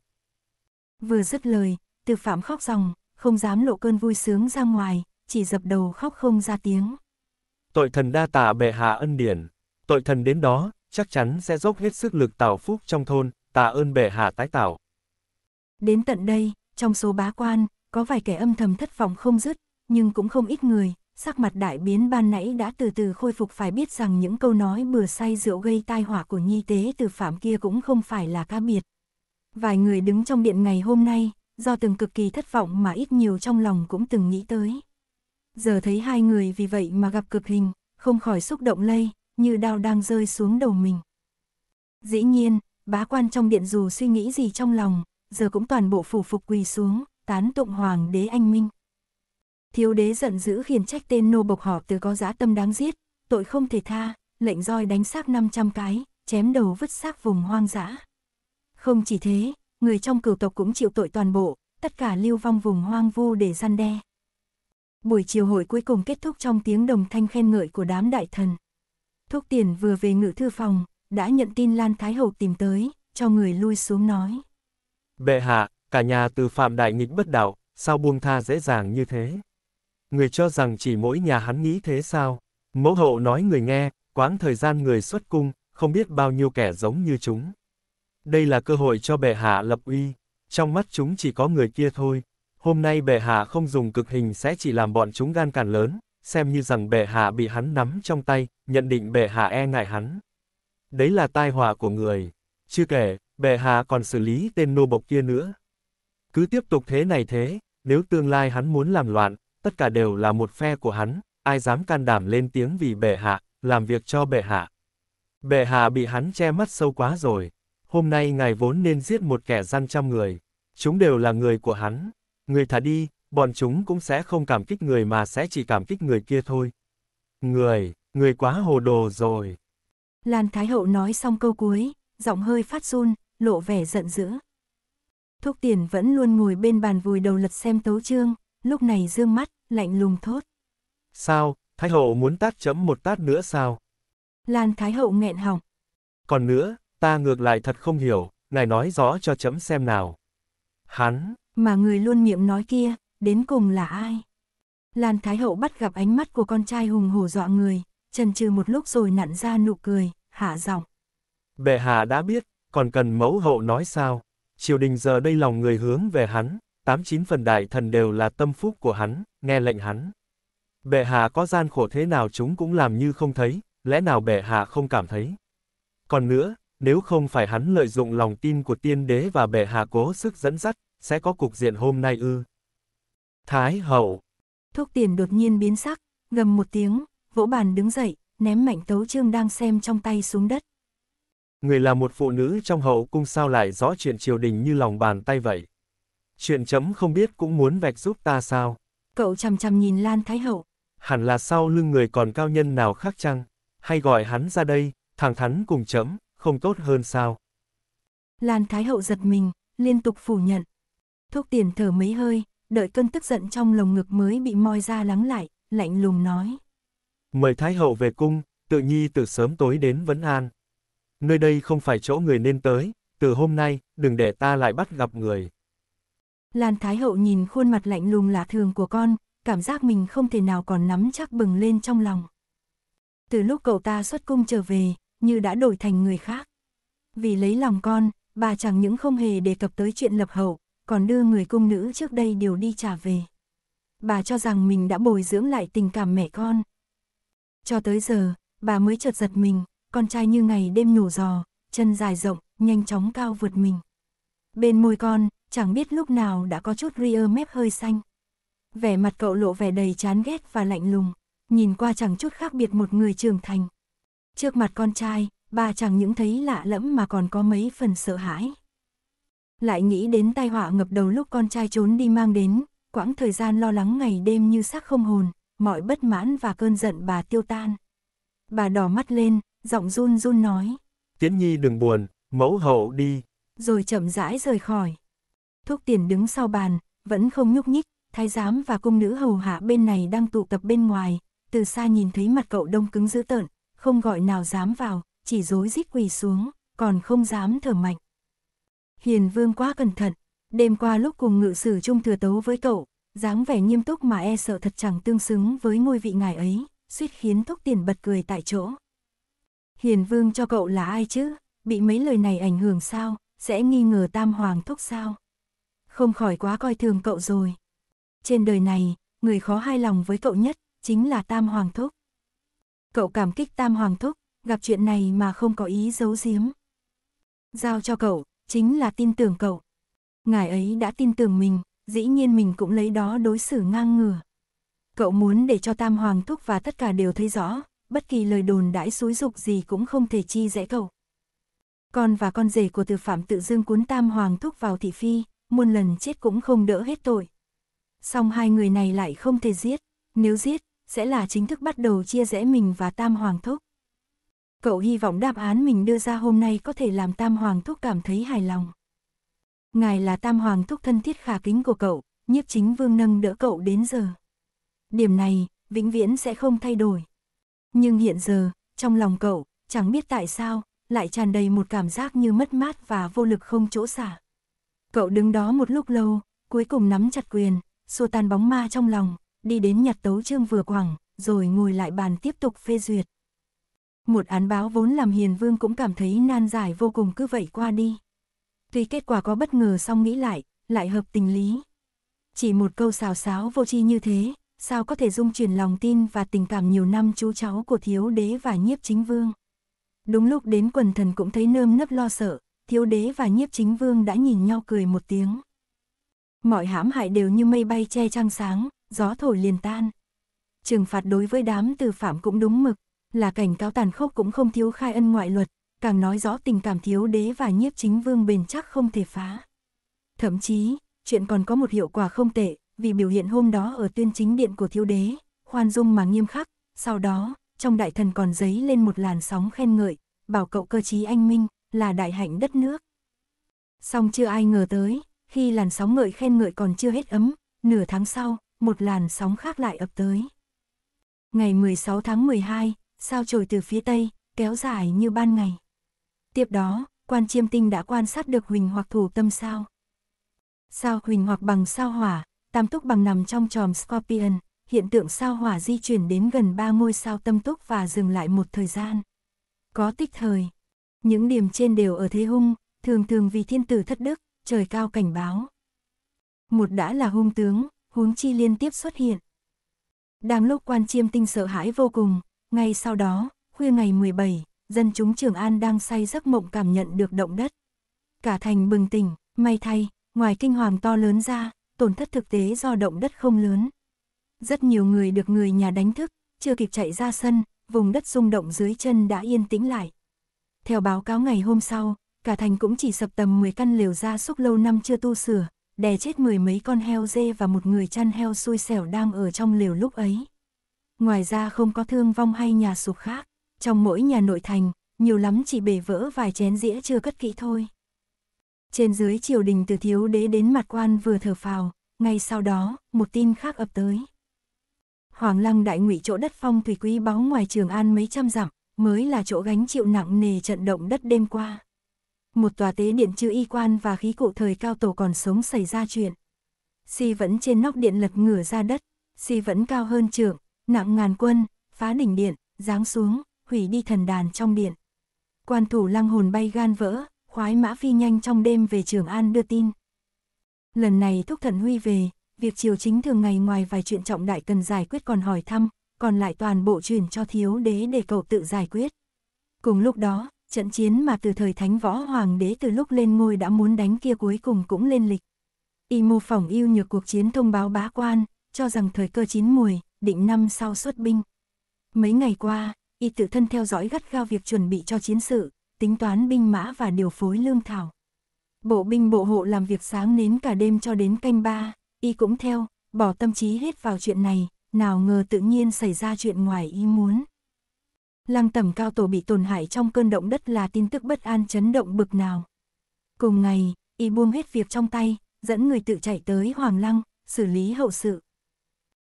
Vừa dứt lời, từ phạm khóc ròng, không dám lộ cơn vui sướng ra ngoài, chỉ dập đầu khóc không ra tiếng. Tội thần đa tạ bệ hạ ân điển, tội thần đến đó, chắc chắn sẽ dốc hết sức lực tạo phúc trong thôn, tạ ơn bệ hạ tái tạo. Đến tận đây, trong số bá quan, có vài kẻ âm thầm thất vọng không dứt, nhưng cũng không ít người, sắc mặt đại biến ban nãy đã từ từ khôi phục phải biết rằng những câu nói bừa say rượu gây tai họa của nhi tế từ phạm kia cũng không phải là ca biệt. Vài người đứng trong điện ngày hôm nay, do từng cực kỳ thất vọng mà ít nhiều trong lòng cũng từng nghĩ tới. Giờ thấy hai người vì vậy mà gặp cực hình, không khỏi xúc động lây, như đao đang rơi xuống đầu mình. Dĩ nhiên, bá quan trong điện dù suy nghĩ gì trong lòng, giờ cũng toàn bộ phủ phục quỳ xuống, tán tụng hoàng đế anh minh. Thiếu đế giận dữ khiển trách tên nô bộc họ từ có giá tâm đáng giết, tội không thể tha, lệnh roi đánh xác 500 cái, chém đầu vứt xác vùng hoang dã. Không chỉ thế, người trong cửu tộc cũng chịu tội toàn bộ, tất cả lưu vong vùng hoang vu để gian đe. Buổi chiều hội cuối cùng kết thúc trong tiếng đồng thanh khen ngợi của đám đại thần. Thúc tiền vừa về ngự thư phòng, đã nhận tin Lan Thái Hậu tìm tới, cho người lui xuống nói. Bệ hạ, cả nhà từ phạm đại nghịch bất đạo, sao buông tha dễ dàng như thế? Người cho rằng chỉ mỗi nhà hắn nghĩ thế sao? Mẫu hậu nói người nghe, quãng thời gian người xuất cung, không biết bao nhiêu kẻ giống như chúng. Đây là cơ hội cho bệ hạ lập uy, trong mắt chúng chỉ có người kia thôi. Hôm nay bệ hạ không dùng cực hình sẽ chỉ làm bọn chúng gan càn lớn, xem như rằng bệ hạ bị hắn nắm trong tay, nhận định bệ hạ e ngại hắn. Đấy là tai họa của người. Chưa kể, bệ hạ còn xử lý tên nô bộc kia nữa. Cứ tiếp tục thế này thế, nếu tương lai hắn muốn làm loạn, tất cả đều là một phe của hắn, ai dám can đảm lên tiếng vì bệ hạ, làm việc cho bệ hạ. Bệ hạ bị hắn che mắt sâu quá rồi. Hôm nay ngài vốn nên giết một kẻ gian trăm người. Chúng đều là người của hắn. Người thả đi, bọn chúng cũng sẽ không cảm kích người mà sẽ chỉ cảm kích người kia thôi. Người, người quá hồ đồ rồi. Lan Thái Hậu nói xong câu cuối, giọng hơi phát run, lộ vẻ giận dữ. Thúc tiền vẫn luôn ngồi bên bàn vùi đầu lật xem tấu chương, lúc này dương mắt, lạnh lùng thốt. Sao, Thái Hậu muốn tát chấm một tát nữa sao? Lan Thái Hậu nghẹn họng. Còn nữa, ta ngược lại thật không hiểu, ngài nói rõ cho chấm xem nào. Hắn. Mà người luôn miệng nói kia, đến cùng là ai? Lan Thái Hậu bắt gặp ánh mắt của con trai hùng hổ dọa người, trần trừ một lúc rồi nặn ra nụ cười, hạ giọng. Bệ hạ đã biết, còn cần mẫu hậu nói sao? Triều đình giờ đây lòng người hướng về hắn, tám chín phần đại thần đều là tâm phúc của hắn, nghe lệnh hắn. Bệ hạ có gian khổ thế nào chúng cũng làm như không thấy, lẽ nào bệ hạ không cảm thấy? Còn nữa, nếu không phải hắn lợi dụng lòng tin của tiên đế và bệ hạ cố sức dẫn dắt, sẽ có cục diện hôm nay ư. Thái hậu. Thuốc tiền đột nhiên biến sắc, gầm một tiếng, vỗ bàn đứng dậy, ném mạnh tấu chương đang xem trong tay xuống đất. Người là một phụ nữ trong hậu cung sao lại rõ chuyện triều đình như lòng bàn tay vậy. Chuyện chấm không biết cũng muốn vạch giúp ta sao. Cậu chằm chằm nhìn Lan Thái Hậu. Hẳn là sau lưng người còn cao nhân nào khác chăng? Hay gọi hắn ra đây, thẳng thắn cùng chấm, không tốt hơn sao? Lan Thái Hậu giật mình, liên tục phủ nhận. Thuốc tiền thở mấy hơi, đợi cơn tức giận trong lồng ngực mới bị moi ra lắng lại, lạnh lùng nói. Mời Thái Hậu về cung, tự nhi từ sớm tối đến Vấn An. Nơi đây không phải chỗ người nên tới, từ hôm nay, đừng để ta lại bắt gặp người. Lan Thái Hậu nhìn khuôn mặt lạnh lùng lạ thường của con, cảm giác mình không thể nào còn nắm chắc bừng lên trong lòng. Từ lúc cậu ta xuất cung trở về, như đã đổi thành người khác. Vì lấy lòng con, bà chẳng những không hề đề cập tới chuyện lập hậu, còn đưa người cung nữ trước đây đều đi trả về. Bà cho rằng mình đã bồi dưỡng lại tình cảm mẹ con, cho tới giờ, bà mới chợt giật mình, con trai như ngày đêm nhổ giò, chân dài rộng, nhanh chóng cao vượt mình. Bên môi con, chẳng biết lúc nào đã có chút ria mép hơi xanh. Vẻ mặt cậu lộ vẻ đầy chán ghét và lạnh lùng, nhìn qua chẳng chút khác biệt một người trưởng thành. Trước mặt con trai, bà chẳng những thấy lạ lẫm mà còn có mấy phần sợ hãi. Lại nghĩ đến tai họa ngập đầu lúc con trai trốn đi mang đến, quãng thời gian lo lắng ngày đêm như xác không hồn, mọi bất mãn và cơn giận bà tiêu tan. Bà đỏ mắt lên, giọng run run nói. Tiễn Nhi đừng buồn, mẫu hậu đi. Rồi chậm rãi rời khỏi. Thúc tiền đứng sau bàn, vẫn không nhúc nhích, thái giám và cung nữ hầu hạ bên này đang tụ tập bên ngoài, từ xa nhìn thấy mặt cậu đông cứng dữ tợn, không gọi nào dám vào, chỉ rối rít quỳ xuống, còn không dám thở mạnh. Hiền vương quá cẩn thận, đêm qua lúc cùng ngự sử chung thừa tấu với cậu, dáng vẻ nghiêm túc mà e sợ thật chẳng tương xứng với ngôi vị ngài ấy, suýt khiến Thúc Tiền bật cười tại chỗ. Hiền Vương cho cậu là ai chứ, bị mấy lời này ảnh hưởng sao, sẽ nghi ngờ Tam Hoàng Thúc sao? Không khỏi quá coi thường cậu rồi. Trên đời này, người khó hài lòng với cậu nhất chính là Tam Hoàng Thúc. Cậu cảm kích Tam Hoàng Thúc, gặp chuyện này mà không có ý giấu giếm. Giao cho cậu, chính là tin tưởng cậu. Ngài ấy đã tin tưởng mình, dĩ nhiên mình cũng lấy đó đối xử ngang ngửa. Cậu muốn để cho Tam Hoàng Thúc và tất cả đều thấy rõ, bất kỳ lời đồn đãi xúi dục gì cũng không thể chi rẽ cậu. Con và con rể của từ phạm tự dương cuốn Tam Hoàng Thúc vào thị phi, muôn lần chết cũng không đỡ hết tội. Song hai người này lại không thể giết, nếu giết, sẽ là chính thức bắt đầu chia rẽ mình và Tam Hoàng Thúc. Cậu hy vọng đáp án mình đưa ra hôm nay có thể làm Tam Hoàng Thúc cảm thấy hài lòng ngài là tam hoàng thúc thân thiết khả kính của cậu, nhiếp chính vương nâng đỡ cậu đến giờ. Điểm này, vĩnh viễn sẽ không thay đổi. Nhưng hiện giờ, trong lòng cậu, chẳng biết tại sao, lại tràn đầy một cảm giác như mất mát và vô lực không chỗ xả. Cậu đứng đó một lúc lâu, cuối cùng nắm chặt quyền, xua tan bóng ma trong lòng, đi đến nhặt tấu chương vừa quẳng, rồi ngồi lại bàn tiếp tục phê duyệt. Một án báo vốn làm hiền vương cũng cảm thấy nan giải vô cùng cứ vậy qua đi. Tuy kết quả có bất ngờ song nghĩ lại, lại hợp tình lý. Chỉ một câu xào xáo vô tri như thế, sao có thể dung chuyển lòng tin và tình cảm nhiều năm chú cháu của thiếu đế và nhiếp chính vương. Đúng lúc đến quần thần cũng thấy nơm nấp lo sợ, thiếu đế và nhiếp chính vương đã nhìn nhau cười một tiếng. Mọi hãm hại đều như mây bay che trăng sáng, gió thổi liền tan. Trừng phạt đối với đám từ phạm cũng đúng mực, là cảnh cáo tàn khốc cũng không thiếu khai ân ngoại luật, càng nói rõ tình cảm thiếu đế và nhiếp chính vương bền chắc không thể phá. Thậm chí, chuyện còn có một hiệu quả không tệ, vì biểu hiện hôm đó ở tuyên chính điện của thiếu đế, khoan dung mà nghiêm khắc, sau đó, trong đại thần còn giấy lên một làn sóng khen ngợi, bảo cậu cơ trí anh minh, là đại hạnh đất nước. Song chưa ai ngờ tới, khi làn sóng ngợi khen ngợi còn chưa hết ấm, nửa tháng sau, một làn sóng khác lại ập tới. Ngày 16 tháng 12, sao trồi từ phía Tây, kéo dài như ban ngày. Tiếp đó, quan chiêm tinh đã quan sát được huỳnh hoặc thủ tâm sao. Sao huỳnh hoặc bằng sao hỏa, tam túc bằng nằm trong tròm Scorpion, hiện tượng sao hỏa di chuyển đến gần ba ngôi sao tâm túc và dừng lại một thời gian. Có tích thời. Những điểm trên đều ở thế hung, thường thường vì thiên tử thất đức, trời cao cảnh báo. Một đã là hung tướng, huống chi liên tiếp xuất hiện. Đang lúc quan chiêm tinh sợ hãi vô cùng, ngay sau đó, khuya ngày 17, dân chúng Trường An đang say giấc mộng cảm nhận được động đất. Cả thành bừng tỉnh, may thay, ngoài kinh hoàng to lớn ra, tổn thất thực tế do động đất không lớn. Rất nhiều người được người nhà đánh thức, chưa kịp chạy ra sân, vùng đất rung động dưới chân đã yên tĩnh lại. Theo báo cáo ngày hôm sau, cả thành cũng chỉ sập tầm 10 căn lều gia súc lâu năm chưa tu sửa, đè chết mười mấy con heo dê và một người chăn heo xui xẻo đang ở trong lều lúc ấy. Ngoài ra không có thương vong hay nhà sụp khác trong mỗi nhà nội thành, nhiều lắm chỉ bể vỡ vài chén dĩa chưa cất kỹ thôi. Trên dưới triều đình từ thiếu đế đến mặt quan vừa thở phào, ngay sau đó, một tin khác ập tới. Hoàng lăng đại ngụy chỗ đất phong thủy quý báu ngoài Trường An mấy trăm dặm, mới là chỗ gánh chịu nặng nề trận động đất đêm qua. Một tòa tế điện chữ y quan và khí cụ thời cao tổ còn sống xảy ra chuyện. Si vẫn trên nóc điện lật ngửa ra đất, si vẫn cao hơn trưởng, nặng ngàn quân, phá đỉnh điện, giáng xuống, hủy đi thần đàn trong điện. Quan thủ lăng hồn bay gan vỡ, khoái mã phi nhanh trong đêm về Trường An đưa tin. Lần này Thúc Thần Huy về, việc triều chính thường ngày ngoài vài chuyện trọng đại cần giải quyết còn hỏi thăm, còn lại toàn bộ truyền cho thiếu đế để cậu tự giải quyết. Cùng lúc đó, trận chiến mà từ thời Thánh Võ Hoàng đế từ lúc lên ngôi đã muốn đánh kia cuối cùng cũng lên lịch. Y mô phỏng yêu nhược cuộc chiến thông báo bá quan, cho rằng thời cơ chín mùi, định năm sau xuất binh. Mấy ngày qua, y tự thân theo dõi gắt gao việc chuẩn bị cho chiến sự, tính toán binh mã và điều phối lương thảo. Bộ binh bộ hộ làm việc sáng nến cả đêm cho đến canh ba, y cũng theo, bỏ tâm trí hết vào chuyện này, nào ngờ tự nhiên xảy ra chuyện ngoài ý muốn. Lăng tẩm cao tổ bị tổn hại trong cơn động đất là tin tức bất an chấn động bực nào. Cùng ngày, y buông hết việc trong tay, dẫn người tự chạy tới Hoàng Lăng, xử lý hậu sự.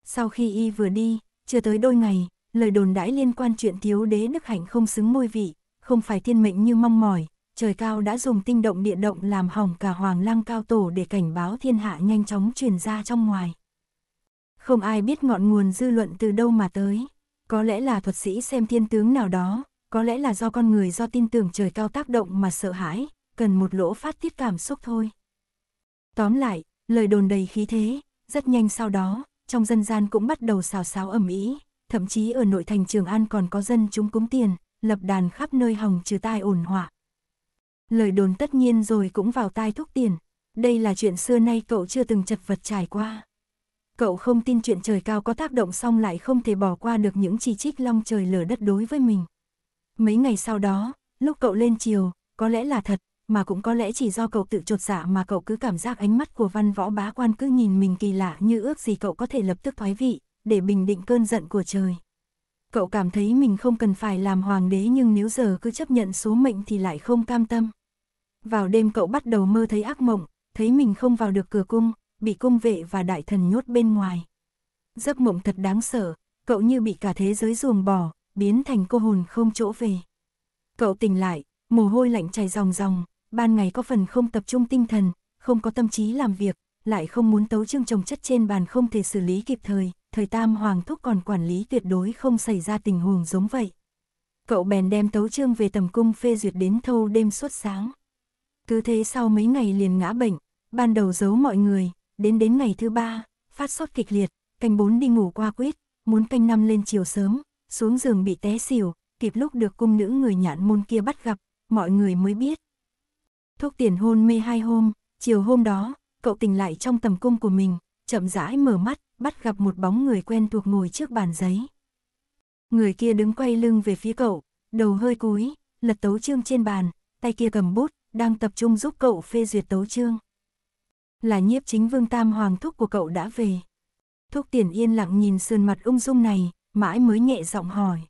Sau khi y vừa đi, chưa tới đôi ngày, lời đồn đãi liên quan chuyện thiếu đế đức hạnh không xứng ngôi vị, không phải thiên mệnh như mong mỏi, trời cao đã dùng tinh động địa động làm hỏng cả hoàng lang cao tổ để cảnh báo thiên hạ nhanh chóng truyền ra trong ngoài. Không ai biết ngọn nguồn dư luận từ đâu mà tới, có lẽ là thuật sĩ xem thiên tướng nào đó, có lẽ là do con người do tin tưởng trời cao tác động mà sợ hãi, cần một lỗ phát tiết cảm xúc thôi. Tóm lại, lời đồn đầy khí thế, rất nhanh sau đó, trong dân gian cũng bắt đầu xào xáo ầm ĩ thậm chí ở nội thành Trường An còn có dân chúng cúng tiền, lập đàn khắp nơi hòng trừ tai ổn họa. Lời đồn tất nhiên rồi cũng vào tai thúc tiền, đây là chuyện xưa nay cậu chưa từng chật vật trải qua. Cậu không tin chuyện trời cao có tác động xong lại không thể bỏ qua được những chỉ trích long trời lở đất đối với mình. Mấy ngày sau đó, lúc cậu lên chiều, có lẽ là thật, mà cũng có lẽ chỉ do cậu tự trột dạ mà cậu cứ cảm giác ánh mắt của văn võ bá quan cứ nhìn mình kỳ lạ như ước gì cậu có thể lập tức thoái vị, để bình định cơn giận của trời. Cậu cảm thấy mình không cần phải làm hoàng đế nhưng nếu giờ cứ chấp nhận số mệnh thì lại không cam tâm. Vào đêm cậu bắt đầu mơ thấy ác mộng, thấy mình không vào được cửa cung, bị cung vệ và đại thần nhốt bên ngoài. Giấc mộng thật đáng sợ, cậu như bị cả thế giới ruồng bỏ, biến thành cô hồn không chỗ về. Cậu tỉnh lại, mồ hôi lạnh chảy ròng ròng, ban ngày có phần không tập trung tinh thần, không có tâm trí làm việc, lại không muốn tấu chương trồng chất trên bàn không thể xử lý kịp thời, thời tam hoàng thúc còn quản lý tuyệt đối không xảy ra tình huống giống vậy. Cậu bèn đem tấu chương về tầm cung phê duyệt đến thâu đêm suốt sáng. Cứ thế sau mấy ngày liền ngã bệnh, ban đầu giấu mọi người, đến đến ngày thứ ba, phát sốt kịch liệt, canh bốn đi ngủ qua quýt, muốn canh năm lên chiều sớm, xuống giường bị té xỉu, kịp lúc được cung nữ người nhạn môn kia bắt gặp, mọi người mới biết. Thuốc tiền hôn mê hai hôm, chiều hôm đó, cậu tỉnh lại trong tầm cung của mình, chậm rãi mở mắt, bắt gặp một bóng người quen thuộc ngồi trước bàn giấy. Người kia đứng quay lưng về phía cậu, đầu hơi cúi, lật tấu chương trên bàn, tay kia cầm bút, đang tập trung giúp cậu phê duyệt tấu chương. Là nhiếp chính vương tam hoàng thúc của cậu đã về. Thúc tiền yên lặng nhìn sườn mặt ung dung này, mãi mới nhẹ giọng hỏi.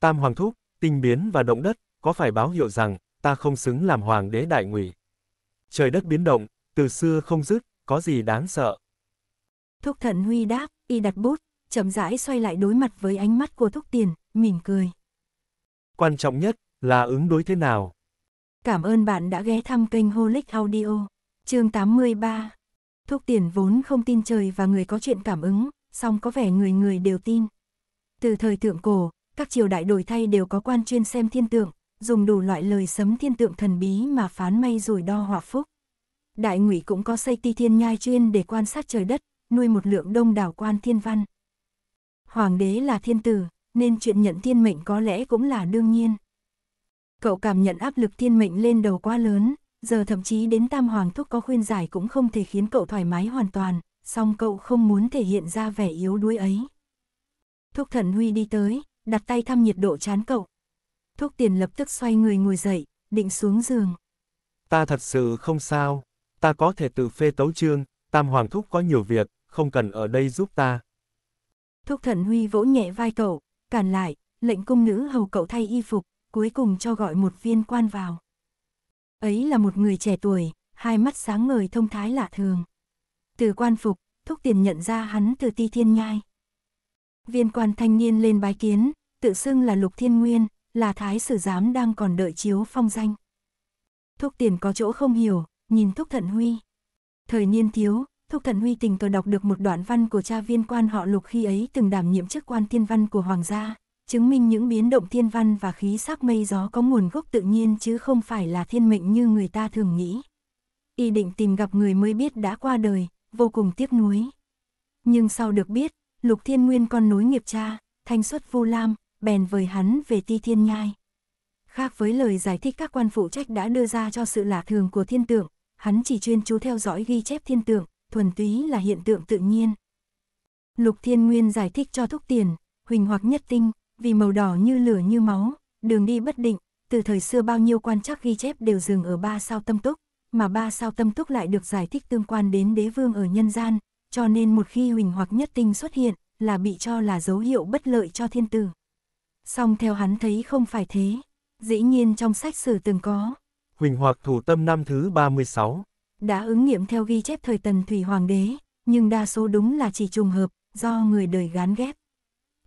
Tam hoàng thúc, tình biến và động đất, có phải báo hiệu rằng, ta không xứng làm hoàng đế đại ngụy? Trời đất biến động, từ xưa không dứt, có gì đáng sợ? Thúc thận Huy đáp, y đặt bút, chậm rãi xoay lại đối mặt với ánh mắt của Thúc Tiền, mỉm cười. Quan trọng nhất là ứng đối thế nào. Cảm ơn bạn đã ghé thăm kênh Holic Audio, chương 83. Thúc Tiền vốn không tin trời và người có chuyện cảm ứng, song có vẻ người người đều tin. Từ thời thượng cổ, các triều đại đổi thay đều có quan chuyên xem thiên tượng, dùng đủ loại lời sấm thiên tượng thần bí mà phán may rủi đo hòa phúc. Đại ngụy cũng có xây ti thiên nhai chuyên để quan sát trời đất, nuôi một lượng đông đảo quan thiên văn. Hoàng đế là thiên tử, nên chuyện nhận thiên mệnh có lẽ cũng là đương nhiên. Cậu cảm nhận áp lực thiên mệnh lên đầu quá lớn, giờ thậm chí đến tam hoàng thúc có khuyên giải cũng không thể khiến cậu thoải mái hoàn toàn, song cậu không muốn thể hiện ra vẻ yếu đuối ấy. Thúc thần Huy đi tới, đặt tay thăm nhiệt độ chán cậu. Thúc tiền lập tức xoay người ngồi dậy, định xuống giường. Ta thật sự không sao, ta có thể tự phê tấu chương, tam hoàng thúc có nhiều việc, không cần ở đây giúp ta. Thúc thần huy vỗ nhẹ vai cậu, cản lại, lệnh cung nữ hầu cậu thay y phục, cuối cùng cho gọi một viên quan vào. Ấy là một người trẻ tuổi, hai mắt sáng ngời thông thái lạ thường. Từ quan phục, thúc tiền nhận ra hắn từ ti thiên nhai. Viên quan thanh niên lên bái kiến, tự xưng là lục thiên nguyên, là thái sử giám đang còn đợi chiếu phong danh. Thúc tiền có chỗ không hiểu, nhìn thúc thận huy. Thời niên thiếu, Thúc Thần Huy tình cờ đọc được một đoạn văn của cha viên quan họ lục khi ấy từng đảm nhiệm chức quan thiên văn của hoàng gia, chứng minh những biến động thiên văn và khí sắc mây gió có nguồn gốc tự nhiên chứ không phải là thiên mệnh như người ta thường nghĩ. Y định tìm gặp người mới biết đã qua đời, vô cùng tiếc nuối. Nhưng sau được biết, Lục Thiên Nguyên con nối nghiệp cha, thanh xuất Vu Lam, bèn vời hắn về Ti Thiên Nhai. Khác với lời giải thích các quan phụ trách đã đưa ra cho sự lạ thường của thiên tượng, hắn chỉ chuyên chú theo dõi ghi chép thiên tượng, thuần túy là hiện tượng tự nhiên. Lục Thiên Nguyên giải thích cho thúc tiền, huỳnh hoặc nhất tinh, vì màu đỏ như lửa như máu, đường đi bất định, từ thời xưa bao nhiêu quan chắc ghi chép đều dừng ở ba sao tâm túc, mà ba sao tâm túc lại được giải thích tương quan đến đế vương ở nhân gian, cho nên một khi huỳnh hoặc nhất tinh xuất hiện, là bị cho là dấu hiệu bất lợi cho thiên tử. Song theo hắn thấy không phải thế, dĩ nhiên trong sách sử từng có. Huỳnh hoặc thủ tâm năm thứ 36 đã ứng nghiệm theo ghi chép thời tần Thủy Hoàng đế, nhưng đa số đúng là chỉ trùng hợp, do người đời gán ghép.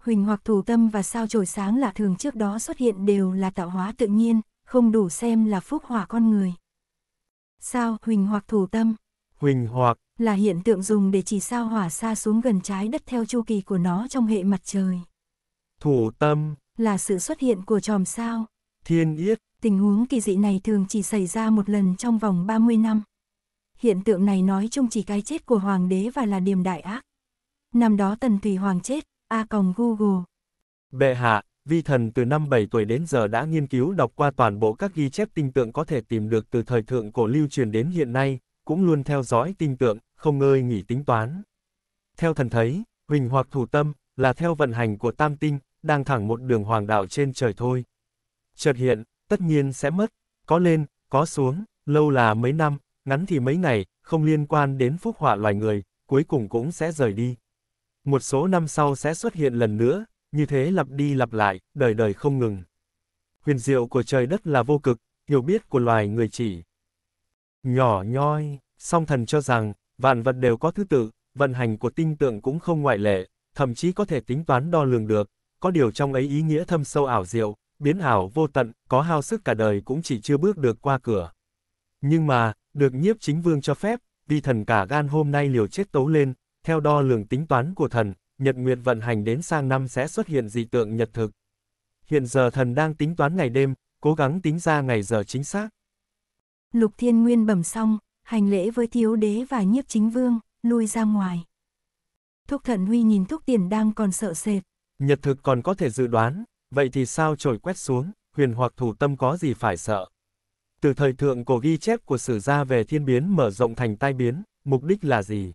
Huỳnh hoặc thủ tâm và sao trổi sáng lạ thường trước đó xuất hiện đều là tạo hóa tự nhiên, không đủ xem là phúc hỏa con người. Sao huỳnh hoặc thủ tâm? Huỳnh hoặc là hiện tượng dùng để chỉ sao hỏa xa xuống gần trái đất theo chu kỳ của nó trong hệ mặt trời. Thủ tâm là sự xuất hiện của chòm sao. Thiên yết. Tình huống kỳ dị này thường chỉ xảy ra một lần trong vòng 30 năm hiện tượng này nói chung chỉ cái chết của hoàng đế và là điềm đại ác. Năm đó tần thủy hoàng chết, A còng Google. Bệ hạ, vi thần từ năm 7 tuổi đến giờ đã nghiên cứu đọc qua toàn bộ các ghi chép tinh tượng có thể tìm được từ thời thượng cổ lưu truyền đến hiện nay, cũng luôn theo dõi tinh tượng, không ngơi nghỉ tính toán. Theo thần thấy, huỳnh hoặc thủ tâm, là theo vận hành của tam tinh, đang thẳng một đường hoàng đạo trên trời thôi. Chợt hiện, tất nhiên sẽ mất, có lên, có xuống, lâu là mấy năm, ngắn thì mấy ngày, không liên quan đến phúc họa loài người, cuối cùng cũng sẽ rời đi. Một số năm sau sẽ xuất hiện lần nữa, như thế lặp đi lặp lại, đời đời không ngừng. Huyền diệu của trời đất là vô cực, hiểu biết của loài người chỉ. Nhỏ nhoi, song thần cho rằng, vạn vật đều có thứ tự, vận hành của tinh tượng cũng không ngoại lệ, thậm chí có thể tính toán đo lường được, có điều trong ấy ý nghĩa thâm sâu ảo diệu, biến ảo vô tận, có hao sức cả đời cũng chỉ chưa bước được qua cửa. Nhưng mà, được nhiếp chính vương cho phép, vì thần cả gan hôm nay liều chết tấu lên, theo đo lường tính toán của thần, nhật nguyệt vận hành đến sang năm sẽ xuất hiện dị tượng nhật thực. Hiện giờ thần đang tính toán ngày đêm, cố gắng tính ra ngày giờ chính xác. Lục Thiên Nguyên bẩm xong, hành lễ với thiếu đế và nhiếp chính vương, lui ra ngoài. Thúc Thận Huy nhìn Thúc Tiền đang còn sợ sệt. Nhật thực còn có thể dự đoán, vậy thì sao trổi quét xuống, huyền hoặc thủ tâm có gì phải sợ. Từ thời thượng cổ ghi chép của sử gia về thiên biến mở rộng thành tai biến, mục đích là gì?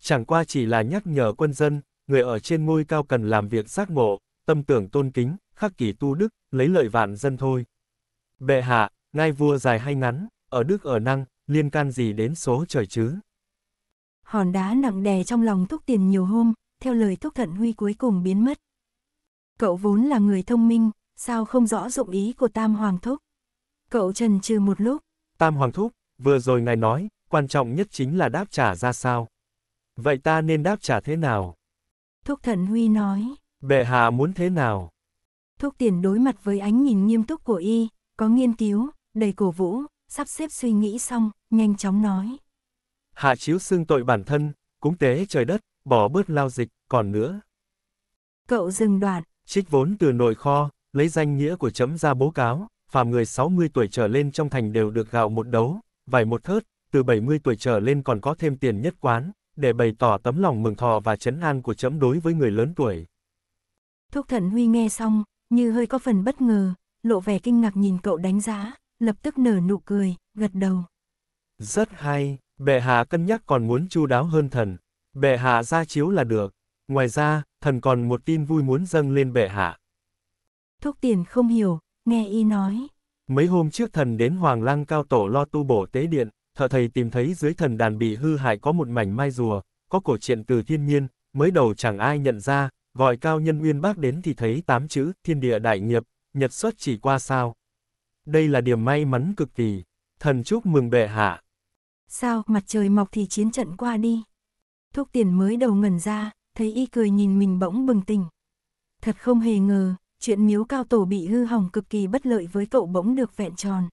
Chẳng qua chỉ là nhắc nhở quân dân, người ở trên ngôi cao cần làm việc giác ngộ, tâm tưởng tôn kính, khắc kỷ tu đức, lấy lợi vạn dân thôi. Bệ hạ, ngai vua dài hay ngắn, ở đức ở năng, liên can gì đến số trời chứ? Hòn đá nặng đè trong lòng thúc Tiền nhiều hôm, theo lời thúc Thận Huy cuối cùng biến mất. Cậu vốn là người thông minh, sao không rõ dụng ý của Tam Hoàng Thúc? Cậu trần trừ một lúc. Tam Hoàng Thúc, vừa rồi ngài nói, quan trọng nhất chính là đáp trả ra sao. Vậy ta nên đáp trả thế nào? Thúc Thần Huy nói. Bệ hạ muốn thế nào? Thúc Tiền đối mặt với ánh nhìn nghiêm túc của y, có nghiên cứu, đầy cổ vũ, sắp xếp suy nghĩ xong, nhanh chóng nói. Hạ chiếu xưng tội bản thân, cúng tế trời đất, bỏ bớt lao dịch, còn nữa. Cậu dừng đoạn. Trích vốn từ nội kho, lấy danh nghĩa của chấm ra bố cáo phàm người 60 tuổi trở lên trong thành đều được gạo một đấu, vải một thớt, từ 70 tuổi trở lên còn có thêm tiền nhất quán, để bày tỏ tấm lòng mừng thọ và chấn an của chấm đối với người lớn tuổi. Thúc thần Huy nghe xong, như hơi có phần bất ngờ, lộ vẻ kinh ngạc nhìn cậu đánh giá, lập tức nở nụ cười, gật đầu. Rất hay, bệ hạ cân nhắc còn muốn chu đáo hơn thần. Bệ hạ ra chiếu là được. Ngoài ra, thần còn một tin vui muốn dâng lên bệ hạ. Thúc tiền không hiểu, Nghe y nói. Mấy hôm trước thần đến Hoàng Lăng Cao Tổ lo tu bổ tế điện, thợ thầy tìm thấy dưới thần đàn bị hư hại có một mảnh mai rùa, có cổ triện từ thiên nhiên, mới đầu chẳng ai nhận ra, gọi cao nhân uyên bác đến thì thấy tám chữ thiên địa đại nghiệp, nhật xuất chỉ qua sao. Đây là điểm may mắn cực kỳ, thần chúc mừng bệ hạ. Sao, mặt trời mọc thì chiến trận qua đi. Thuốc tiền mới đầu ngẩn ra, thấy y cười nhìn mình bỗng bừng tỉnh. Thật không hề ngờ, chuyện miếu cao tổ bị hư hỏng cực kỳ bất lợi với cậu bỗng được vẹn tròn.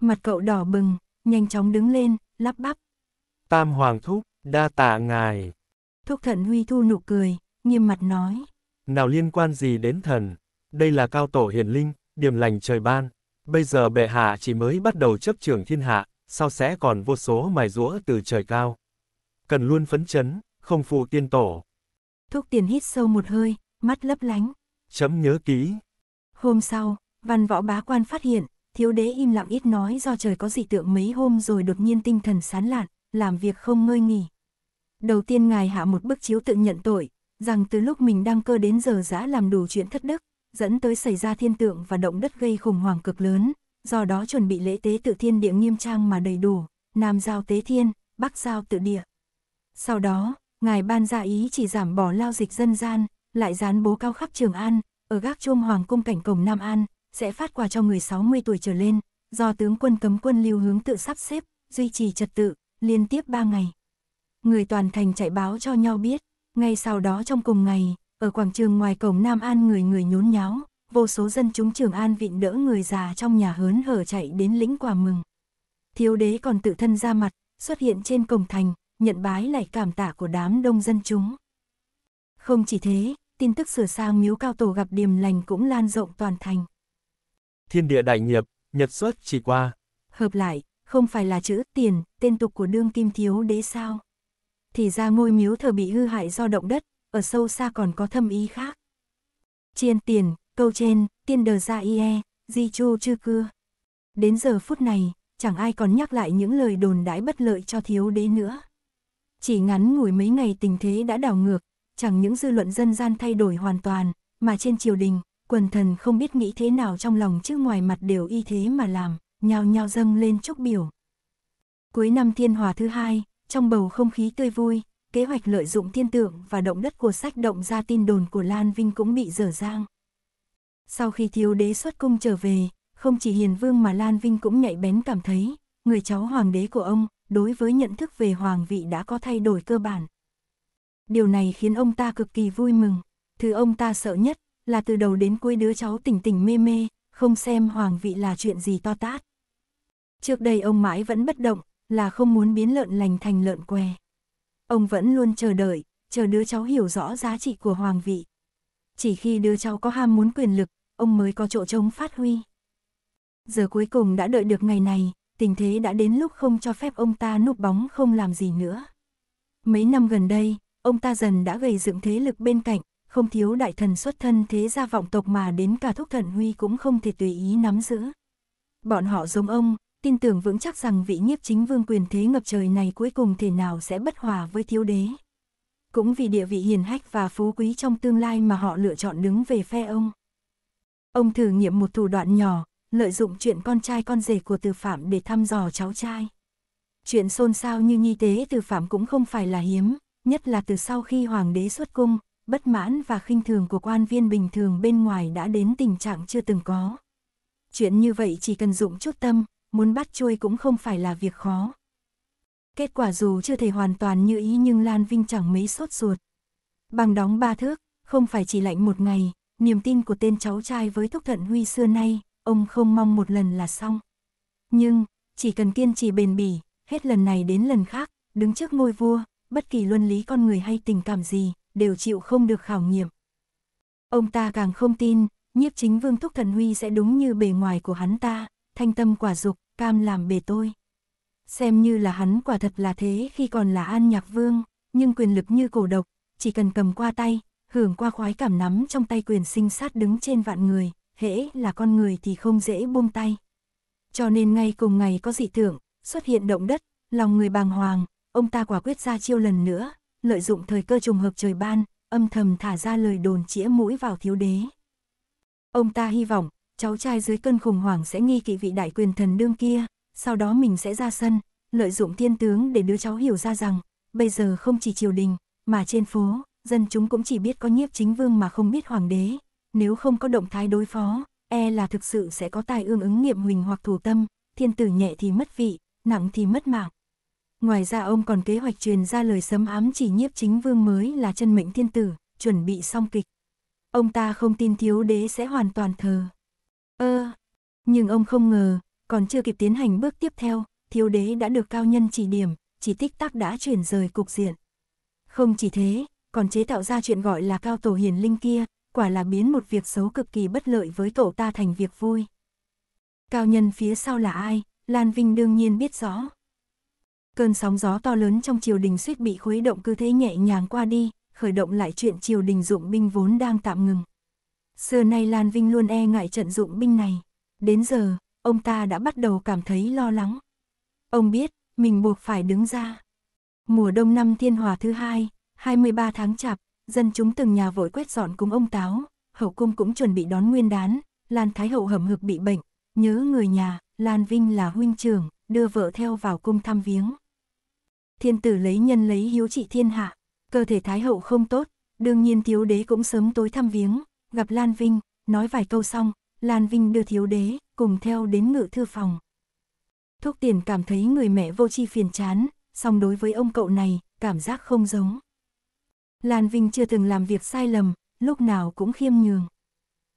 Mặt cậu đỏ bừng, nhanh chóng đứng lên, lắp bắp. Tam Hoàng Thúc, đa tạ ngài. Thúc thận Huy thu nụ cười, nghiêm mặt nói. Nào liên quan gì đến thần? Đây là cao tổ hiền linh, điểm lành trời ban. Bây giờ bệ hạ chỉ mới bắt đầu chấp trường thiên hạ, sau sẽ còn vô số mài rũa từ trời cao. Cần luôn phấn chấn, không phụ tiên tổ. Thúc tiền hít sâu một hơi, mắt lấp lánh, Chấm nhớ kỹ. Hôm sau, văn võ bá quan phát hiện, thiếu đế im lặng ít nói do trời có dị tượng mấy hôm rồi đột nhiên tinh thần sán lạn, làm việc không ngơi nghỉ. Đầu tiên ngài hạ một bức chiếu tự nhận tội, rằng từ lúc mình đang cơ đến giờ giã làm đủ chuyện thất đức, dẫn tới xảy ra thiên tượng và động đất gây khủng hoảng cực lớn, do đó chuẩn bị lễ tế tự thiên địa nghiêm trang mà đầy đủ, nam giao tế thiên, bắc giao tự địa. Sau đó, ngài ban ra ý chỉ giảm bỏ lao dịch dân gian, lại dán bố cao khắp Trường An, ở gác chuông Hoàng cung cảnh cổng Nam An, sẽ phát quà cho người 60 tuổi trở lên, do tướng quân cấm quân lưu hướng tự sắp xếp, duy trì trật tự, liên tiếp 3 ngày. Người toàn thành chạy báo cho nhau biết, ngay sau đó trong cùng ngày, ở quảng trường ngoài cổng Nam An người người nhốn nháo, vô số dân chúng Trường An vịn đỡ người già trong nhà hớn hở chạy đến lĩnh quà mừng. Thiếu đế còn tự thân ra mặt, xuất hiện trên cổng thành, nhận bái lại cảm tạ của đám đông dân chúng. Không chỉ thế, tin tức sửa sang miếu cao tổ gặp điềm lành cũng lan rộng toàn thành. Thiên địa đại nghiệp, nhật xuất chỉ qua. Hợp lại, không phải là chữ tiền, tên tục của đương kim thiếu đế sao. Thì ra ngôi miếu thờ bị hư hại do động đất, ở sâu xa còn có thâm ý khác. Chiên tiền, câu trên, tiên đờ ra e di chu chư cưa. Đến giờ phút này, chẳng ai còn nhắc lại những lời đồn đãi bất lợi cho thiếu đế nữa. Chỉ ngắn ngủi mấy ngày tình thế đã đảo ngược, chẳng những dư luận dân gian thay đổi hoàn toàn, mà trên triều đình, quần thần không biết nghĩ thế nào trong lòng chứ ngoài mặt đều y thế mà làm, nhao nhao dâng lên chúc biểu. Cuối năm thiên hòa thứ hai, trong bầu không khí tươi vui, kế hoạch lợi dụng thiên tượng và động đất của sách động ra tin đồn của Lan Vinh cũng bị dở dang. Sau khi thiếu đế xuất cung trở về, không chỉ hiền vương mà Lan Vinh cũng nhạy bén cảm thấy, người cháu hoàng đế của ông, đối với nhận thức về hoàng vị đã có thay đổi cơ bản, Điều này khiến ông ta cực kỳ vui mừng. Thứ ông ta sợ nhất là từ đầu đến cuối đứa cháu tỉnh tỉnh mê mê, không xem hoàng vị là chuyện gì to tát. Trước đây ông mãi vẫn bất động, là không muốn biến lợn lành thành lợn què. Ông vẫn luôn chờ đợi, chờ đứa cháu hiểu rõ giá trị của hoàng vị. Chỉ khi đứa cháu có ham muốn quyền lực, ông mới có chỗ trống phát huy. Giờ cuối cùng đã đợi được ngày này, tình thế đã đến lúc không cho phép ông ta núp bóng không làm gì nữa. Mấy năm gần đây, ông ta dần đã gây dựng thế lực bên cạnh, không thiếu đại thần xuất thân thế gia vọng tộc mà đến cả thúc thần huy cũng không thể tùy ý nắm giữ. Bọn họ giống ông, tin tưởng vững chắc rằng vị nhiếp chính vương quyền thế ngập trời này cuối cùng thể nào sẽ bất hòa với thiếu đế. Cũng vì địa vị hiền hách và phú quý trong tương lai mà họ lựa chọn đứng về phe ông. Ông thử nghiệm một thủ đoạn nhỏ, lợi dụng chuyện con trai con rể của từ phạm để thăm dò cháu trai. Chuyện xôn xao như nhi tế từ phạm cũng không phải là hiếm, nhất là từ sau khi hoàng đế xuất cung, bất mãn và khinh thường của quan viên bình thường bên ngoài đã đến tình trạng chưa từng có. Chuyện như vậy chỉ cần dụng chút tâm, muốn bắt chui cũng không phải là việc khó. Kết quả dù chưa thể hoàn toàn như ý nhưng Lan Vinh chẳng mấy sốt ruột. Bằng đóng ba thước, không phải chỉ lạnh một ngày, niềm tin của tên cháu trai với Thúc Thận Huy xưa nay, ông không mong một lần là xong. Nhưng, chỉ cần kiên trì bền bỉ, hết lần này đến lần khác, đứng trước ngôi vua, bất kỳ luân lý con người hay tình cảm gì, đều chịu không được khảo nghiệm. Ông ta càng không tin, nhiếp chính vương Thúc Thần Huy sẽ đúng như bề ngoài của hắn ta, thanh tâm quả dục, cam làm bề tôi. Xem như là hắn quả thật là thế khi còn là an nhạc vương, nhưng quyền lực như cổ độc, chỉ cần cầm qua tay, hưởng qua khoái cảm nắm trong tay quyền sinh sát đứng trên vạn người, hễ là con người thì không dễ buông tay. Cho nên ngay cùng ngày có dị tưởng, xuất hiện động đất, lòng người bàng hoàng, ông ta quả quyết ra chiêu lần nữa, lợi dụng thời cơ trùng hợp trời ban, âm thầm thả ra lời đồn chĩa mũi vào thiếu đế. Ông ta hy vọng, cháu trai dưới cơn khủng hoảng sẽ nghi kỵ vị đại quyền thần đương kia, sau đó mình sẽ ra sân, lợi dụng thiên tướng để đứa cháu hiểu ra rằng, bây giờ không chỉ triều đình, mà trên phố, dân chúng cũng chỉ biết có nhiếp chính vương mà không biết hoàng đế, nếu không có động thái đối phó, e là thực sự sẽ có tài ương ứng nghiệm huỳnh hoặc thủ tâm, thiên tử nhẹ thì mất vị, nặng thì mất mạng. Ngoài ra ông còn kế hoạch truyền ra lời sấm ám chỉ nhiếp chính vương mới là chân mệnh thiên tử, chuẩn bị xong kịch. Ông ta không tin thiếu đế sẽ hoàn toàn thờ. Ơ, ờ, nhưng ông không ngờ, còn chưa kịp tiến hành bước tiếp theo, thiếu đế đã được cao nhân chỉ điểm, chỉ tích tắc đã chuyển rời cục diện. Không chỉ thế, còn chế tạo ra chuyện gọi là cao tổ hiền linh kia, quả là biến một việc xấu cực kỳ bất lợi với tổ ta thành việc vui. Cao nhân phía sau là ai, Lan Vinh đương nhiên biết rõ. Cơn sóng gió to lớn trong triều đình suýt bị khuấy động cứ thế nhẹ nhàng qua đi, khởi động lại chuyện triều đình dụng binh vốn đang tạm ngừng. Xưa nay Lan Vinh luôn e ngại trận dụng binh này. Đến giờ, ông ta đã bắt đầu cảm thấy lo lắng. Ông biết, mình buộc phải đứng ra. Mùa đông năm thiên hòa thứ hai, 23 tháng chạp, dân chúng từng nhà vội quét dọn cúng ông Táo, hậu cung cũng chuẩn bị đón nguyên đán, Lan Thái Hậu hầm hực bị bệnh, nhớ người nhà, Lan Vinh là huynh trưởng, đưa vợ theo vào cung thăm viếng thiên tử lấy nhân lấy hiếu trị thiên hạ, cơ thể thái hậu không tốt, đương nhiên thiếu đế cũng sớm tối thăm viếng, gặp Lan Vinh, nói vài câu xong, Lan Vinh đưa thiếu đế, cùng theo đến ngự thư phòng. Thúc tiền cảm thấy người mẹ vô chi phiền chán, song đối với ông cậu này, cảm giác không giống. Lan Vinh chưa từng làm việc sai lầm, lúc nào cũng khiêm nhường.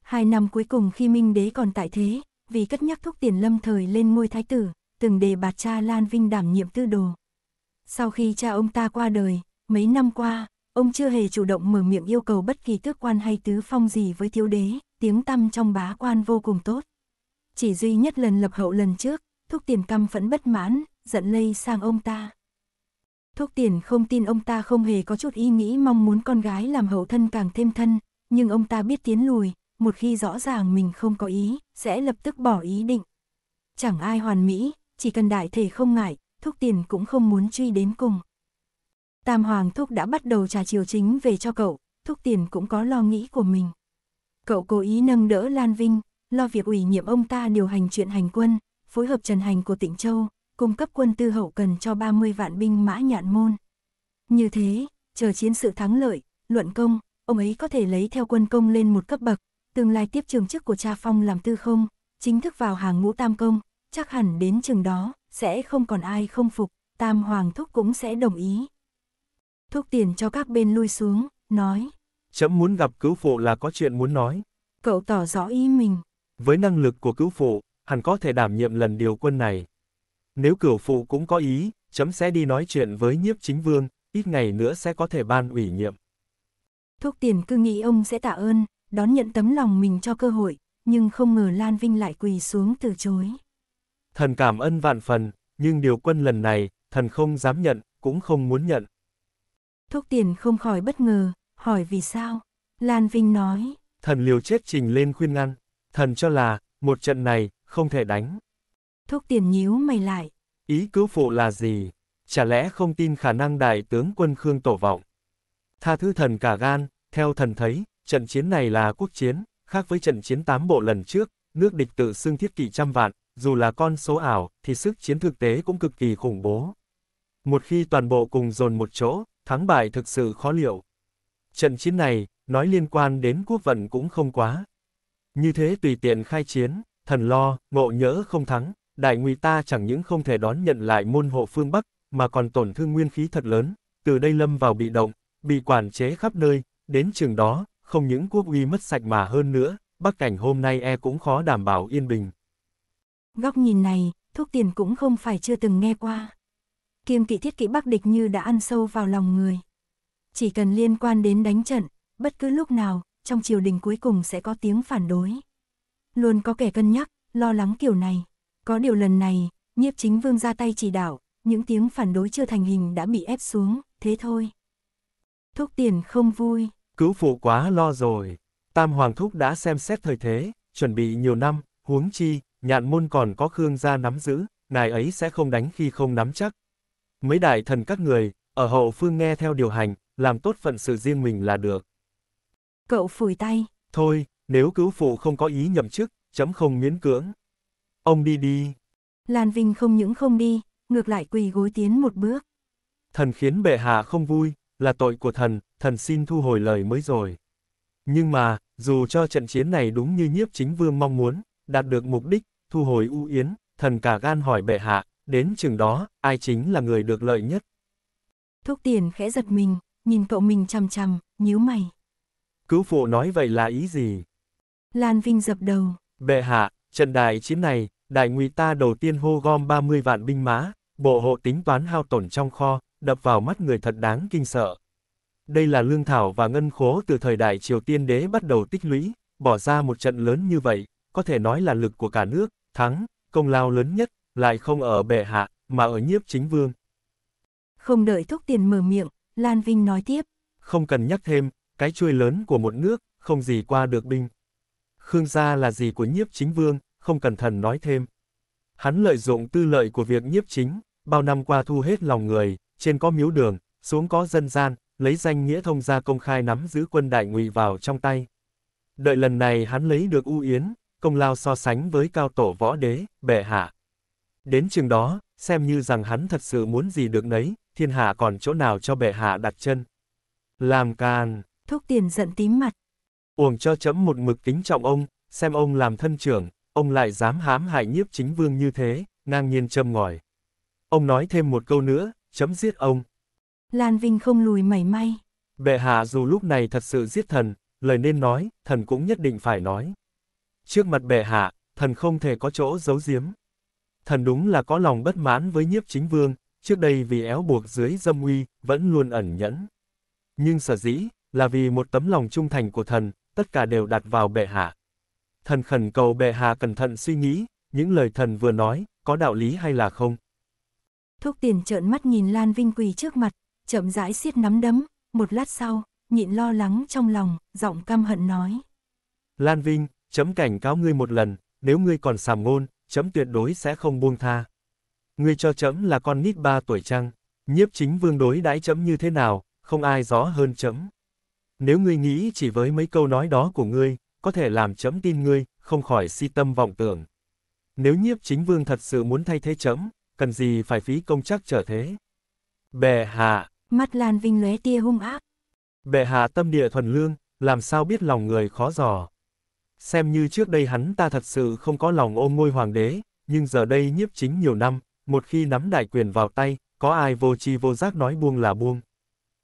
Hai năm cuối cùng khi Minh Đế còn tại thế, vì cất nhắc thúc tiền lâm thời lên ngôi thái tử, từng đề bạt cha Lan Vinh đảm nhiệm tư đồ. Sau khi cha ông ta qua đời, mấy năm qua, ông chưa hề chủ động mở miệng yêu cầu bất kỳ tước quan hay tứ phong gì với thiếu đế, tiếng tăm trong bá quan vô cùng tốt. Chỉ duy nhất lần lập hậu lần trước, thúc tiền căm phẫn bất mãn, giận lây sang ông ta. Thúc tiền không tin ông ta không hề có chút ý nghĩ mong muốn con gái làm hậu thân càng thêm thân, nhưng ông ta biết tiến lùi, một khi rõ ràng mình không có ý, sẽ lập tức bỏ ý định. Chẳng ai hoàn mỹ, chỉ cần đại thể không ngại, thúc tiền cũng không muốn truy đến cùng. Tam Hoàng thúc đã bắt đầu trả chiều chính về cho cậu, thúc tiền cũng có lo nghĩ của mình. Cậu cố ý nâng đỡ Lan Vinh, lo việc ủy nhiệm ông ta điều hành chuyện hành quân, phối hợp trần hành của tỉnh Châu, cung cấp quân tư hậu cần cho 30 vạn binh mã nhạn môn. Như thế, chờ chiến sự thắng lợi, luận công, ông ấy có thể lấy theo quân công lên một cấp bậc, tương lai tiếp trường chức của cha Phong làm tư không, chính thức vào hàng ngũ tam công, chắc hẳn đến chừng đó, sẽ không còn ai không phục, Tam Hoàng Thúc cũng sẽ đồng ý. Thúc tiền cho các bên lui xuống, nói. Chấm muốn gặp cứu phụ là có chuyện muốn nói. Cậu tỏ rõ ý mình. Với năng lực của cứu phụ, hẳn có thể đảm nhiệm lần điều quân này. Nếu cửu phụ cũng có ý, chấm sẽ đi nói chuyện với nhiếp chính vương, ít ngày nữa sẽ có thể ban ủy nhiệm. Thúc tiền cứ nghĩ ông sẽ tạ ơn, đón nhận tấm lòng mình cho cơ hội, nhưng không ngờ Lan Vinh lại quỳ xuống từ chối. Thần cảm ơn vạn phần, nhưng điều quân lần này, thần không dám nhận, cũng không muốn nhận. Thúc tiền không khỏi bất ngờ, hỏi vì sao? Lan Vinh nói. Thần liều chết trình lên khuyên ngăn, thần cho là, một trận này, không thể đánh. Thúc tiền nhíu mày lại. Ý cứu phụ là gì? Chả lẽ không tin khả năng đại tướng quân Khương tổ vọng? Tha thứ thần cả gan, theo thần thấy, trận chiến này là quốc chiến, khác với trận chiến tám bộ lần trước, nước địch tự xưng thiết kỷ trăm vạn, dù là con số ảo, thì sức chiến thực tế cũng cực kỳ khủng bố. Một khi toàn bộ cùng dồn một chỗ, thắng bại thực sự khó liệu. Trận chiến này, nói liên quan đến quốc vận cũng không quá. Như thế tùy tiện khai chiến, thần lo, ngộ nhỡ không thắng, đại nguy ta chẳng những không thể đón nhận lại môn hộ phương Bắc, mà còn tổn thương nguyên khí thật lớn, từ đây lâm vào bị động, bị quản chế khắp nơi, đến trường đó, không những quốc uy mất sạch mà hơn nữa, Bắc cảnh hôm nay e cũng khó đảm bảo yên bình. Góc nhìn này, thuốc tiền cũng không phải chưa từng nghe qua. Kiêm kỵ thiết kỵ bắc địch như đã ăn sâu vào lòng người. Chỉ cần liên quan đến đánh trận, bất cứ lúc nào, trong triều đình cuối cùng sẽ có tiếng phản đối. Luôn có kẻ cân nhắc, lo lắng kiểu này. Có điều lần này, nhiếp chính vương ra tay chỉ đạo, những tiếng phản đối chưa thành hình đã bị ép xuống, thế thôi. Thúc tiền không vui. Cứu phụ quá lo rồi. Tam Hoàng Thúc đã xem xét thời thế, chuẩn bị nhiều năm, huống chi, nhạn môn còn có Khương gia nắm giữ, ngài ấy sẽ không đánh khi không nắm chắc. Mấy đại thần các người, ở hậu phương nghe theo điều hành, làm tốt phận sự riêng mình là được. Cậu phủi tay. Thôi, nếu cứu phụ không có ý nhậm chức, chấm không miễn cưỡng. Ông đi đi. Lan Vinh không những không đi, ngược lại quỳ gối tiến một bước. Thần khiến bệ hạ không vui, là tội của thần, thần xin thu hồi lời mới rồi. Nhưng mà, dù cho trận chiến này đúng như nhiếp chính vương mong muốn, đạt được mục đích, thu hồi u yến, thần cả gan hỏi bệ hạ, đến chừng đó, ai chính là người được lợi nhất? Thúc tiền khẽ giật mình, nhìn cậu mình chằm chằm, nhíu mày. Cứu phụ nói vậy là ý gì? Lan Vinh dập đầu. Bệ hạ, trận đại chiến này, đại nguy ta đầu tiên hô gom 30 vạn binh mã, bộ hộ tính toán hao tổn trong kho, đập vào mắt người thật đáng kinh sợ. Đây là lương thảo và ngân khố từ thời đại Triều Tiên đế bắt đầu tích lũy, bỏ ra một trận lớn như vậy, có thể nói là lực của cả nước, Thắng, công lao lớn nhất, lại không ở bệ hạ, mà ở nhiếp chính vương. Không đợi thúc tiền mở miệng, Lan Vinh nói tiếp. Không cần nhắc thêm, cái chuôi lớn của một nước, không gì qua được binh. Khương gia là gì của nhiếp chính vương, không cần thần nói thêm. Hắn lợi dụng tư lợi của việc nhiếp chính, bao năm qua thu hết lòng người, trên có miếu đường, xuống có dân gian, lấy danh nghĩa thông gia công khai nắm giữ quân đại ngụy vào trong tay. Đợi lần này hắn lấy được U Yến, công lao so sánh với cao tổ võ đế, bệ hạ. Đến chừng đó, xem như rằng hắn thật sự muốn gì được nấy, thiên hạ còn chỗ nào cho bệ hạ đặt chân. Làm càn. Thúc tiền giận tím mặt. Uổng cho chấm một mực kính trọng ông, xem ông làm thân trưởng, ông lại dám hám hại nhiếp chính vương như thế, ngang nhiên châm ngòi. Ông nói thêm một câu nữa, chấm giết ông. Lan Vinh không lùi mảy may. Bệ hạ dù lúc này thật sự giết thần, lời nên nói, thần cũng nhất định phải nói. Trước mặt bệ hạ, thần không thể có chỗ giấu giếm. Thần đúng là có lòng bất mãn với nhiếp chính vương, trước đây vì éo buộc dưới dâm uy, vẫn luôn ẩn nhẫn. Nhưng sở dĩ, là vì một tấm lòng trung thành của thần, tất cả đều đặt vào bệ hạ. Thần khẩn cầu bệ hạ cẩn thận suy nghĩ, những lời thần vừa nói, có đạo lý hay là không? Thúc tiền trợn mắt nhìn Lan Vinh quỳ trước mặt, chậm rãi siết nắm đấm, một lát sau, nhịn lo lắng trong lòng, giọng căm hận nói. Lan Vinh, chấm cảnh cáo ngươi một lần, nếu ngươi còn sàm ngôn, chấm tuyệt đối sẽ không buông tha. Ngươi cho chấm là con nít ba tuổi chăng, nhiếp chính vương đối đãi chấm như thế nào, không ai rõ hơn chấm. Nếu ngươi nghĩ chỉ với mấy câu nói đó của ngươi, có thể làm chấm tin ngươi, không khỏi si tâm vọng tưởng. Nếu nhiếp chính vương thật sự muốn thay thế chấm, cần gì phải phí công chắc trở thế. Bệ hạ. Mắt Lan Vinh lóe tia hung ác. Bệ hạ tâm địa thuần lương, làm sao biết lòng người khó dò. Xem như trước đây hắn ta thật sự không có lòng ôm ngôi hoàng đế, nhưng giờ đây nhiếp chính nhiều năm, một khi nắm đại quyền vào tay, có ai vô tri vô giác nói buông là buông.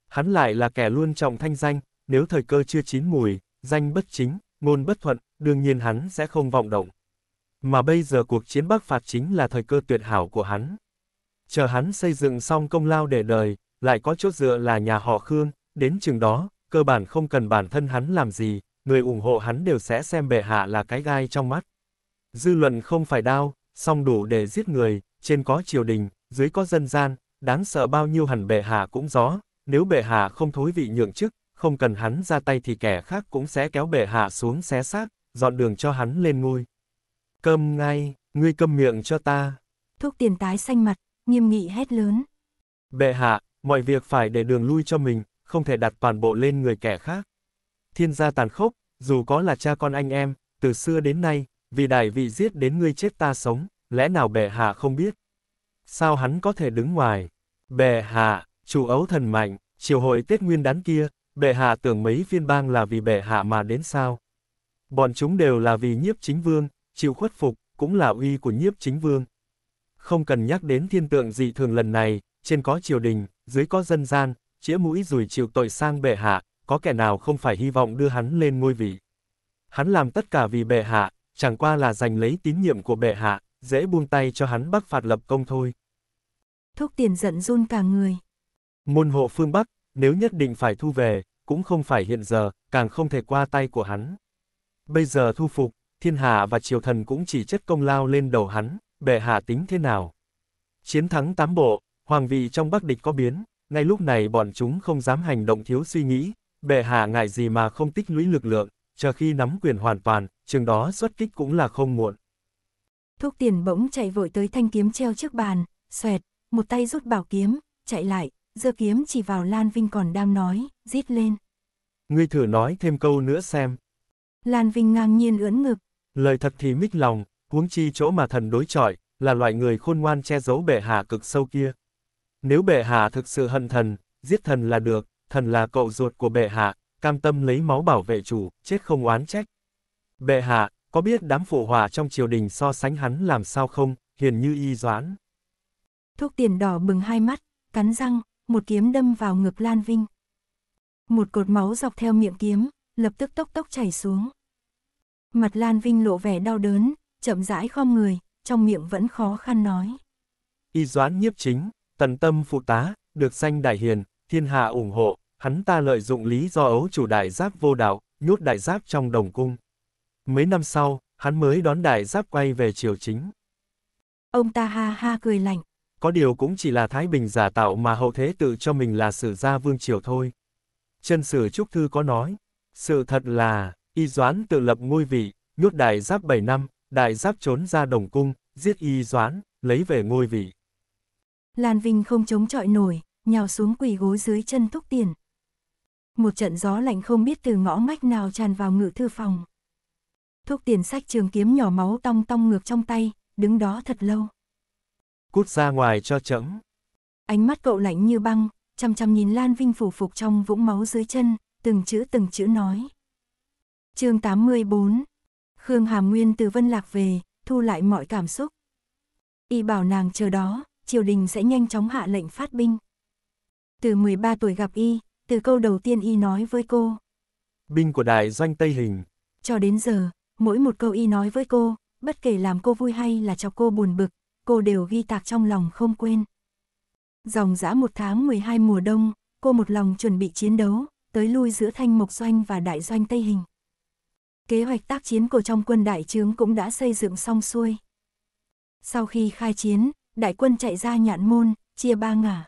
Hắn lại là kẻ luôn trọng thanh danh, nếu thời cơ chưa chín mùi, danh bất chính, ngôn bất thuận, đương nhiên hắn sẽ không vọng động. Mà bây giờ cuộc chiến Bắc phạt chính là thời cơ tuyệt hảo của hắn. Chờ hắn xây dựng xong công lao để đời, lại có chỗ dựa là nhà họ Khương, đến chừng đó, cơ bản không cần bản thân hắn làm gì, người ủng hộ hắn đều sẽ xem bệ hạ là cái gai trong mắt. Dư luận không phải đao, song đủ để giết người, trên có triều đình, dưới có dân gian, đáng sợ bao nhiêu hẳn bệ hạ cũng gió, nếu bệ hạ không thối vị nhượng chức, không cần hắn ra tay thì kẻ khác cũng sẽ kéo bệ hạ xuống xé xác, dọn đường cho hắn lên ngôi. Câm ngay, ngươi câm miệng cho ta. Thuốc tiền tái xanh mặt, nghiêm nghị hét lớn. Bệ hạ, mọi việc phải để đường lui cho mình, không thể đặt toàn bộ lên người kẻ khác thiên gia tàn khốc, dù có là cha con anh em, từ xưa đến nay, vì đại vị giết đến ngươi chết ta sống, lẽ nào bệ hạ không biết? Sao hắn có thể đứng ngoài? Bệ hạ, chủ ấu thần mạnh, chiều hội Tết Nguyên đán kia, bệ hạ tưởng mấy viên bang là vì bệ hạ mà đến sao? Bọn chúng đều là vì nhiếp chính vương, chịu khuất phục, cũng là uy của nhiếp chính vương. Không cần nhắc đến thiên tượng dị thường lần này, trên có triều đình, dưới có dân gian, chĩa mũi rủi chịu tội sang bệ hạ, có kẻ nào không phải hy vọng đưa hắn lên ngôi vị. Hắn làm tất cả vì bệ hạ, chẳng qua là giành lấy tín nhiệm của bệ hạ, dễ buông tay cho hắn bắc phạt lập công thôi. Thúc tiền giận run cả người. Môn hộ phương Bắc, nếu nhất định phải thu về, cũng không phải hiện giờ, càng không thể qua tay của hắn. Bây giờ thu phục, thiên hạ và triều thần cũng chỉ chất công lao lên đầu hắn, bệ hạ tính thế nào. Chiến thắng tám bộ, hoàng vị trong Bắc địch có biến, ngay lúc này bọn chúng không dám hành động thiếu suy nghĩ, Bệ hạ ngại gì mà không tích lũy lực lượng, chờ khi nắm quyền hoàn toàn, chừng đó xuất kích cũng là không muộn. Thuốc tiền bỗng chạy vội tới thanh kiếm treo trước bàn, xoẹt, một tay rút bảo kiếm, chạy lại, giơ kiếm chỉ vào Lan Vinh còn đang nói, rít lên. Ngươi thử nói thêm câu nữa xem. Lan Vinh ngang nhiên ưỡn ngực. Lời thật thì mít lòng, huống chi chỗ mà thần đối chọi, là loại người khôn ngoan che giấu bệ hạ cực sâu kia. Nếu bệ hạ thực sự hận thần, giết thần là được, thần là cậu ruột của bệ hạ, cam tâm lấy máu bảo vệ chủ, chết không oán trách. Bệ hạ, có biết đám phụ hòa trong triều đình so sánh hắn làm sao không, hiền như y doán. Thuốc tiền đỏ bừng hai mắt, cắn răng, một kiếm đâm vào ngực Lan Vinh. Một cột máu dọc theo miệng kiếm, lập tức tốc tốc chảy xuống. Mặt Lan Vinh lộ vẻ đau đớn, chậm rãi khom người, trong miệng vẫn khó khăn nói. Y doán nhiếp chính, tần tâm phụ tá, được danh đại hiền, thiên hạ ủng hộ, hắn ta lợi dụng lý do ấu chủ đại giáp vô đạo, nhốt đại giáp trong đồng cung. Mấy năm sau, hắn mới đón đại giáp quay về triều chính. Ông ta ha ha cười lạnh. Có điều cũng chỉ là Thái Bình giả tạo mà hậu thế tự cho mình là sử gia vương triều thôi. Chân sử Trúc Thư có nói, sự thật là, y doán tự lập ngôi vị, nhốt đại giáp 7 năm, đại giáp trốn ra đồng cung, giết y doán, lấy về ngôi vị. Lan Vinh không chống chọi nổi, nhào xuống quỳ gối dưới chân Thúc Tiền. Một trận gió lạnh không biết từ ngõ ngách nào tràn vào ngự thư phòng. Thúc Tiền sách trường kiếm nhỏ máu tong tong ngược trong tay, đứng đó thật lâu. Cút ra ngoài cho chấm. Ánh mắt cậu lạnh như băng, chăm chăm nhìn Lan Vinh phủ phục trong vũng máu dưới chân, từng chữ từng chữ nói. chương 84 Khương Hàm Nguyên từ Vân Lạc về, thu lại mọi cảm xúc. Y bảo nàng chờ đó, triều đình sẽ nhanh chóng hạ lệnh phát binh. Từ 13 tuổi gặp y, từ câu đầu tiên y nói với cô. Binh của đại doanh Tây Hình. Cho đến giờ, mỗi một câu y nói với cô, bất kể làm cô vui hay là cho cô buồn bực, cô đều ghi tạc trong lòng không quên. Dòng dã một tháng 12 mùa đông, cô một lòng chuẩn bị chiến đấu, tới lui giữa thanh mộc doanh và đại doanh Tây Hình. Kế hoạch tác chiến của trong quân đại trướng cũng đã xây dựng xong xuôi. Sau khi khai chiến, đại quân chạy ra nhạn môn, chia ba ngả.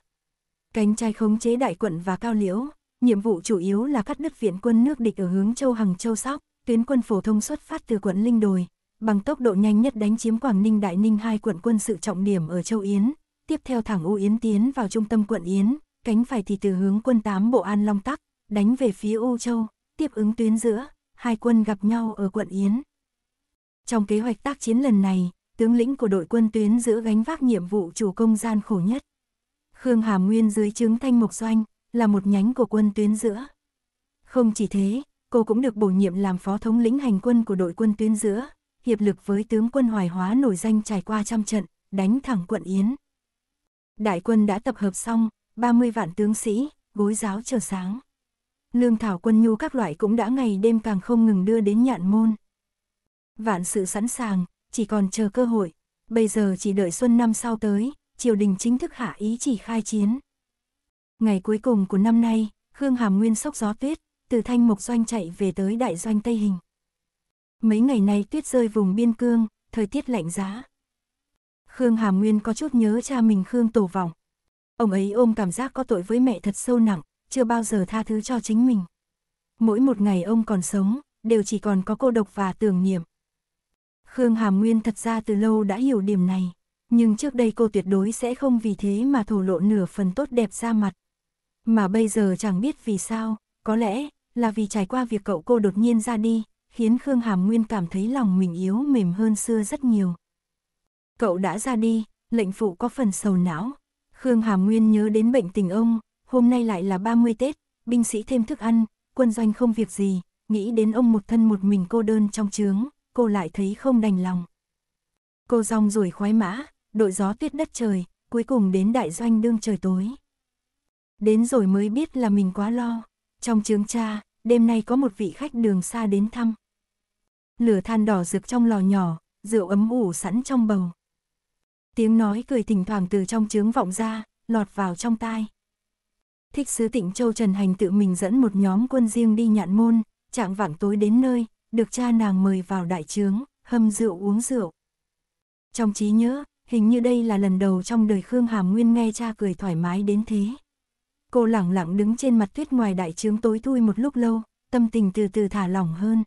Cánh trai khống chế đại quận và cao liễu, nhiệm vụ chủ yếu là cắt đứt viện quân nước địch ở hướng châu Hằng Châu Sóc, tuyến quân phổ thông xuất phát từ quận Linh Đồi, bằng tốc độ nhanh nhất đánh chiếm Quảng Ninh Đại Ninh hai quận quân sự trọng điểm ở châu Yến, tiếp theo thẳng U Yến tiến vào trung tâm quận Yến, cánh phải thì từ hướng quân 8 Bộ An Long Tắc, đánh về phía U Châu, tiếp ứng tuyến giữa, hai quân gặp nhau ở quận Yến. Trong kế hoạch tác chiến lần này, tướng lĩnh của đội quân tuyến giữa gánh vác nhiệm vụ chủ công gian khổ nhất. Khương Hàm Nguyên dưới chứng Thanh Mộc Doanh, là một nhánh của quân tuyến giữa. Không chỉ thế, cô cũng được bổ nhiệm làm phó thống lĩnh hành quân của đội quân tuyến giữa, hiệp lực với tướng quân Hoài Hóa nổi danh trải qua trăm trận, đánh thẳng quận Yến. Đại quân đã tập hợp xong, 30 vạn tướng sĩ, gối giáo chờ sáng. Lương thảo quân nhu các loại cũng đã ngày đêm càng không ngừng đưa đến nhạn môn. Vạn sự sẵn sàng, chỉ còn chờ cơ hội, bây giờ chỉ đợi xuân năm sau tới, triều đình chính thức hạ ý chỉ khai chiến. Ngày cuối cùng của năm nay, Khương Hàm Nguyên sốc gió tuyết, từ Thanh Mộc Doanh chạy về tới Đại Doanh Tây Hình. Mấy ngày nay tuyết rơi vùng biên cương, thời tiết lạnh giá. Khương Hàm Nguyên có chút nhớ cha mình Khương Tổ Vọng. Ông ấy ôm cảm giác có tội với mẹ thật sâu nặng, chưa bao giờ tha thứ cho chính mình. Mỗi một ngày ông còn sống, đều chỉ còn có cô độc và tưởng niệm. Khương Hàm Nguyên thật ra từ lâu đã hiểu điểm này nhưng trước đây cô tuyệt đối sẽ không vì thế mà thổ lộ nửa phần tốt đẹp ra mặt. Mà bây giờ chẳng biết vì sao, có lẽ là vì trải qua việc cậu cô đột nhiên ra đi, khiến Khương Hàm Nguyên cảm thấy lòng mình yếu mềm hơn xưa rất nhiều. Cậu đã ra đi, lệnh phụ có phần sầu não. Khương Hàm Nguyên nhớ đến bệnh tình ông, hôm nay lại là 30 Tết, binh sĩ thêm thức ăn, quân doanh không việc gì, nghĩ đến ông một thân một mình cô đơn trong trướng, cô lại thấy không đành lòng. Cô rong rủi khoái mã, đội gió tuyết đất trời, cuối cùng đến đại doanh đương trời tối. Đến rồi mới biết là mình quá lo. Trong trường cha, đêm nay có một vị khách đường xa đến thăm. Lửa than đỏ rực trong lò nhỏ, rượu ấm ủ sẵn trong bầu. Tiếng nói cười thỉnh thoảng từ trong trướng vọng ra, lọt vào trong tai. Thích sứ tịnh Châu Trần Hành tự mình dẫn một nhóm quân riêng đi nhạn môn, trạng vạng tối đến nơi, được cha nàng mời vào đại trướng, hâm rượu uống rượu. Trong trí nhớ, hình như đây là lần đầu trong đời Khương Hàm Nguyên nghe cha cười thoải mái đến thế. Cô lặng lặng đứng trên mặt tuyết ngoài đại trướng tối thui một lúc lâu, tâm tình từ từ thả lỏng hơn.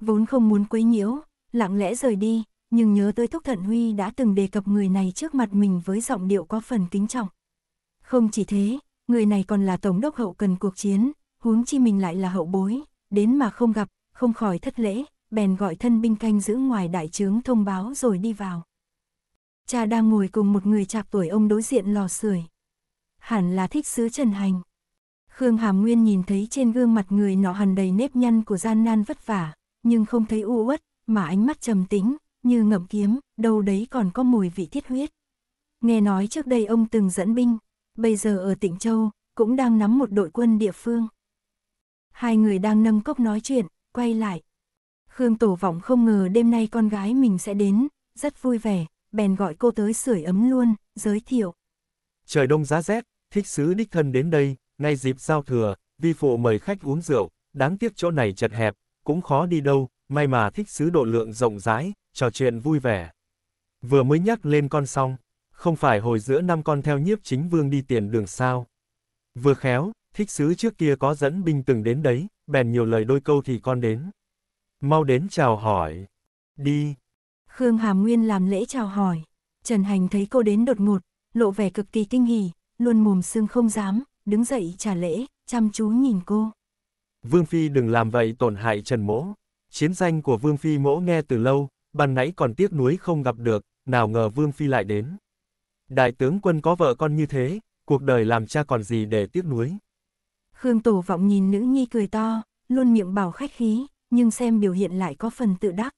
Vốn không muốn quấy nhiễu, lặng lẽ rời đi, nhưng nhớ tới Thúc Thận Huy đã từng đề cập người này trước mặt mình với giọng điệu có phần kính trọng. Không chỉ thế, người này còn là tổng đốc hậu cần cuộc chiến, huống chi mình lại là hậu bối, đến mà không gặp, không khỏi thất lễ, bèn gọi thân binh canh giữ ngoài đại trướng thông báo rồi đi vào. Cha đang ngồi cùng một người chạc tuổi ông đối diện lò sưởi. Hẳn là thích sứ Trần Hành. Khương Hàm Nguyên nhìn thấy trên gương mặt người nọ hằn đầy nếp nhăn của gian nan vất vả, nhưng không thấy u uất, mà ánh mắt trầm tĩnh, như ngậm kiếm, đâu đấy còn có mùi vị thiết huyết. Nghe nói trước đây ông từng dẫn binh, bây giờ ở tỉnh Châu, cũng đang nắm một đội quân địa phương. Hai người đang nâng cốc nói chuyện, quay lại. Khương Tổ Vọng không ngờ đêm nay con gái mình sẽ đến, rất vui vẻ, bèn gọi cô tới sưởi ấm luôn, giới thiệu. Trời đông giá rét, thích sứ đích thân đến đây, ngay dịp giao thừa, vi phụ mời khách uống rượu, đáng tiếc chỗ này chật hẹp, cũng khó đi đâu, may mà thích sứ độ lượng rộng rãi, trò chuyện vui vẻ. Vừa mới nhắc lên con xong, không phải hồi giữa năm con theo nhiếp chính vương đi tiền đường sao. Vừa khéo, thích sứ trước kia có dẫn binh từng đến đấy, bèn nhiều lời đôi câu thì con đến. Mau đến chào hỏi. Đi, Khương Hàm Nguyên làm lễ chào hỏi. Trần Hành thấy cô đến đột ngột, lộ vẻ cực kỳ kinh hỉ, luôn mồm xương không dám, đứng dậy trả lễ, chăm chú nhìn cô. Vương Phi đừng làm vậy tổn hại Trần Mỗ. Chiến danh của Vương Phi mỗ nghe từ lâu, ban nãy còn tiếc nuối không gặp được, nào ngờ Vương Phi lại đến. Đại tướng quân có vợ con như thế, cuộc đời làm cha còn gì để tiếc nuối. Khương Tổ vọng nhìn nữ nhi cười to, luôn miệng bảo khách khí, nhưng xem biểu hiện lại có phần tự đắc.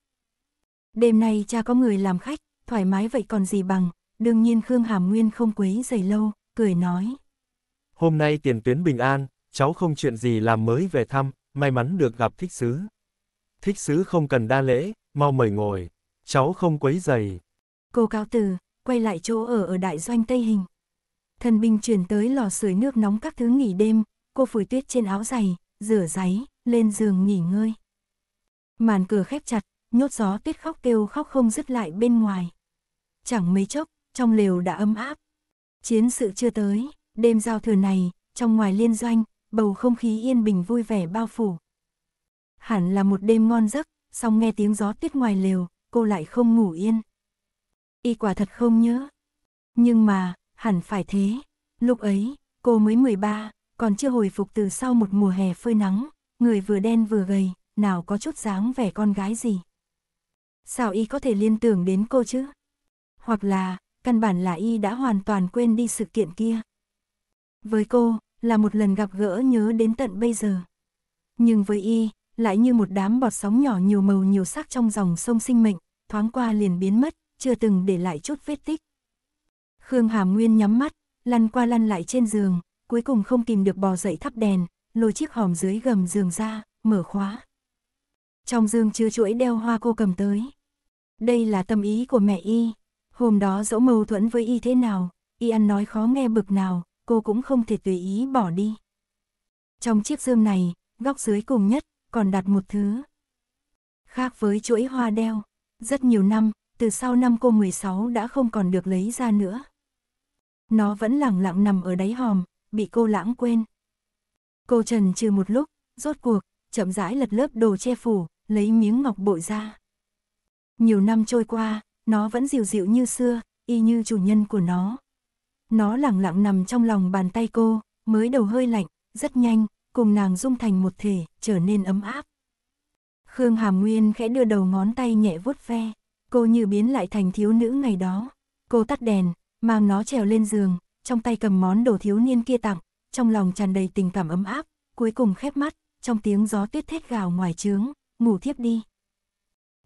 Đêm nay cha có người làm khách, thoải mái vậy còn gì bằng, đương nhiên Khương Hàm Nguyên không quấy giày lâu, cười nói. Hôm nay tiền tuyến bình an, cháu không chuyện gì làm mới về thăm, may mắn được gặp thích sứ. Thích sứ không cần đa lễ, mau mời ngồi, cháu không quấy giày. Cô cáo từ, quay lại chỗ ở ở đại doanh Tây Hình. Thần binh chuyển tới lò sưởi nước nóng các thứ nghỉ đêm, cô phủi tuyết trên áo giày, rửa giấy, lên giường nghỉ ngơi. Màn cửa khép chặt, nhốt gió tuyết khóc kêu khóc không dứt lại bên ngoài. Chẳng mấy chốc, trong lều đã ấm áp. Chiến sự chưa tới, đêm giao thừa này, trong ngoài liên doanh, bầu không khí yên bình vui vẻ bao phủ. Hẳn là một đêm ngon giấc, song nghe tiếng gió tuyết ngoài lều, cô lại không ngủ yên. Y quả thật không nhớ. Nhưng mà, hẳn phải thế. Lúc ấy, cô mới 13, còn chưa hồi phục từ sau một mùa hè phơi nắng, người vừa đen vừa gầy, nào có chút dáng vẻ con gái gì sao y có thể liên tưởng đến cô chứ? Hoặc là, căn bản là y đã hoàn toàn quên đi sự kiện kia. Với cô, là một lần gặp gỡ nhớ đến tận bây giờ. Nhưng với y, lại như một đám bọt sóng nhỏ nhiều màu nhiều sắc trong dòng sông sinh mệnh, thoáng qua liền biến mất, chưa từng để lại chút vết tích. Khương Hàm Nguyên nhắm mắt, lăn qua lăn lại trên giường, cuối cùng không tìm được bò dậy thắp đèn, lôi chiếc hòm dưới gầm giường ra, mở khóa. Trong giường chứa chuỗi đeo hoa cô cầm tới, đây là tâm ý của mẹ y. Hôm đó dẫu mâu thuẫn với y thế nào, y ăn nói khó nghe bực nào, cô cũng không thể tùy ý bỏ đi. Trong chiếc dương này, góc dưới cùng nhất, còn đặt một thứ. Khác với chuỗi hoa đeo, rất nhiều năm, từ sau năm cô 16 đã không còn được lấy ra nữa. Nó vẫn lặng lặng nằm ở đáy hòm, bị cô lãng quên. Cô trần trừ một lúc, rốt cuộc, chậm rãi lật lớp đồ che phủ, lấy miếng ngọc bội ra. Nhiều năm trôi qua, nó vẫn dịu dịu như xưa, y như chủ nhân của nó. Nó lặng lặng nằm trong lòng bàn tay cô, mới đầu hơi lạnh, rất nhanh, cùng nàng dung thành một thể, trở nên ấm áp. Khương Hàm Nguyên khẽ đưa đầu ngón tay nhẹ vuốt ve, cô như biến lại thành thiếu nữ ngày đó. Cô tắt đèn, mang nó trèo lên giường, trong tay cầm món đồ thiếu niên kia tặng, trong lòng tràn đầy tình cảm ấm áp, cuối cùng khép mắt, trong tiếng gió tuyết thét gào ngoài trướng, ngủ thiếp đi.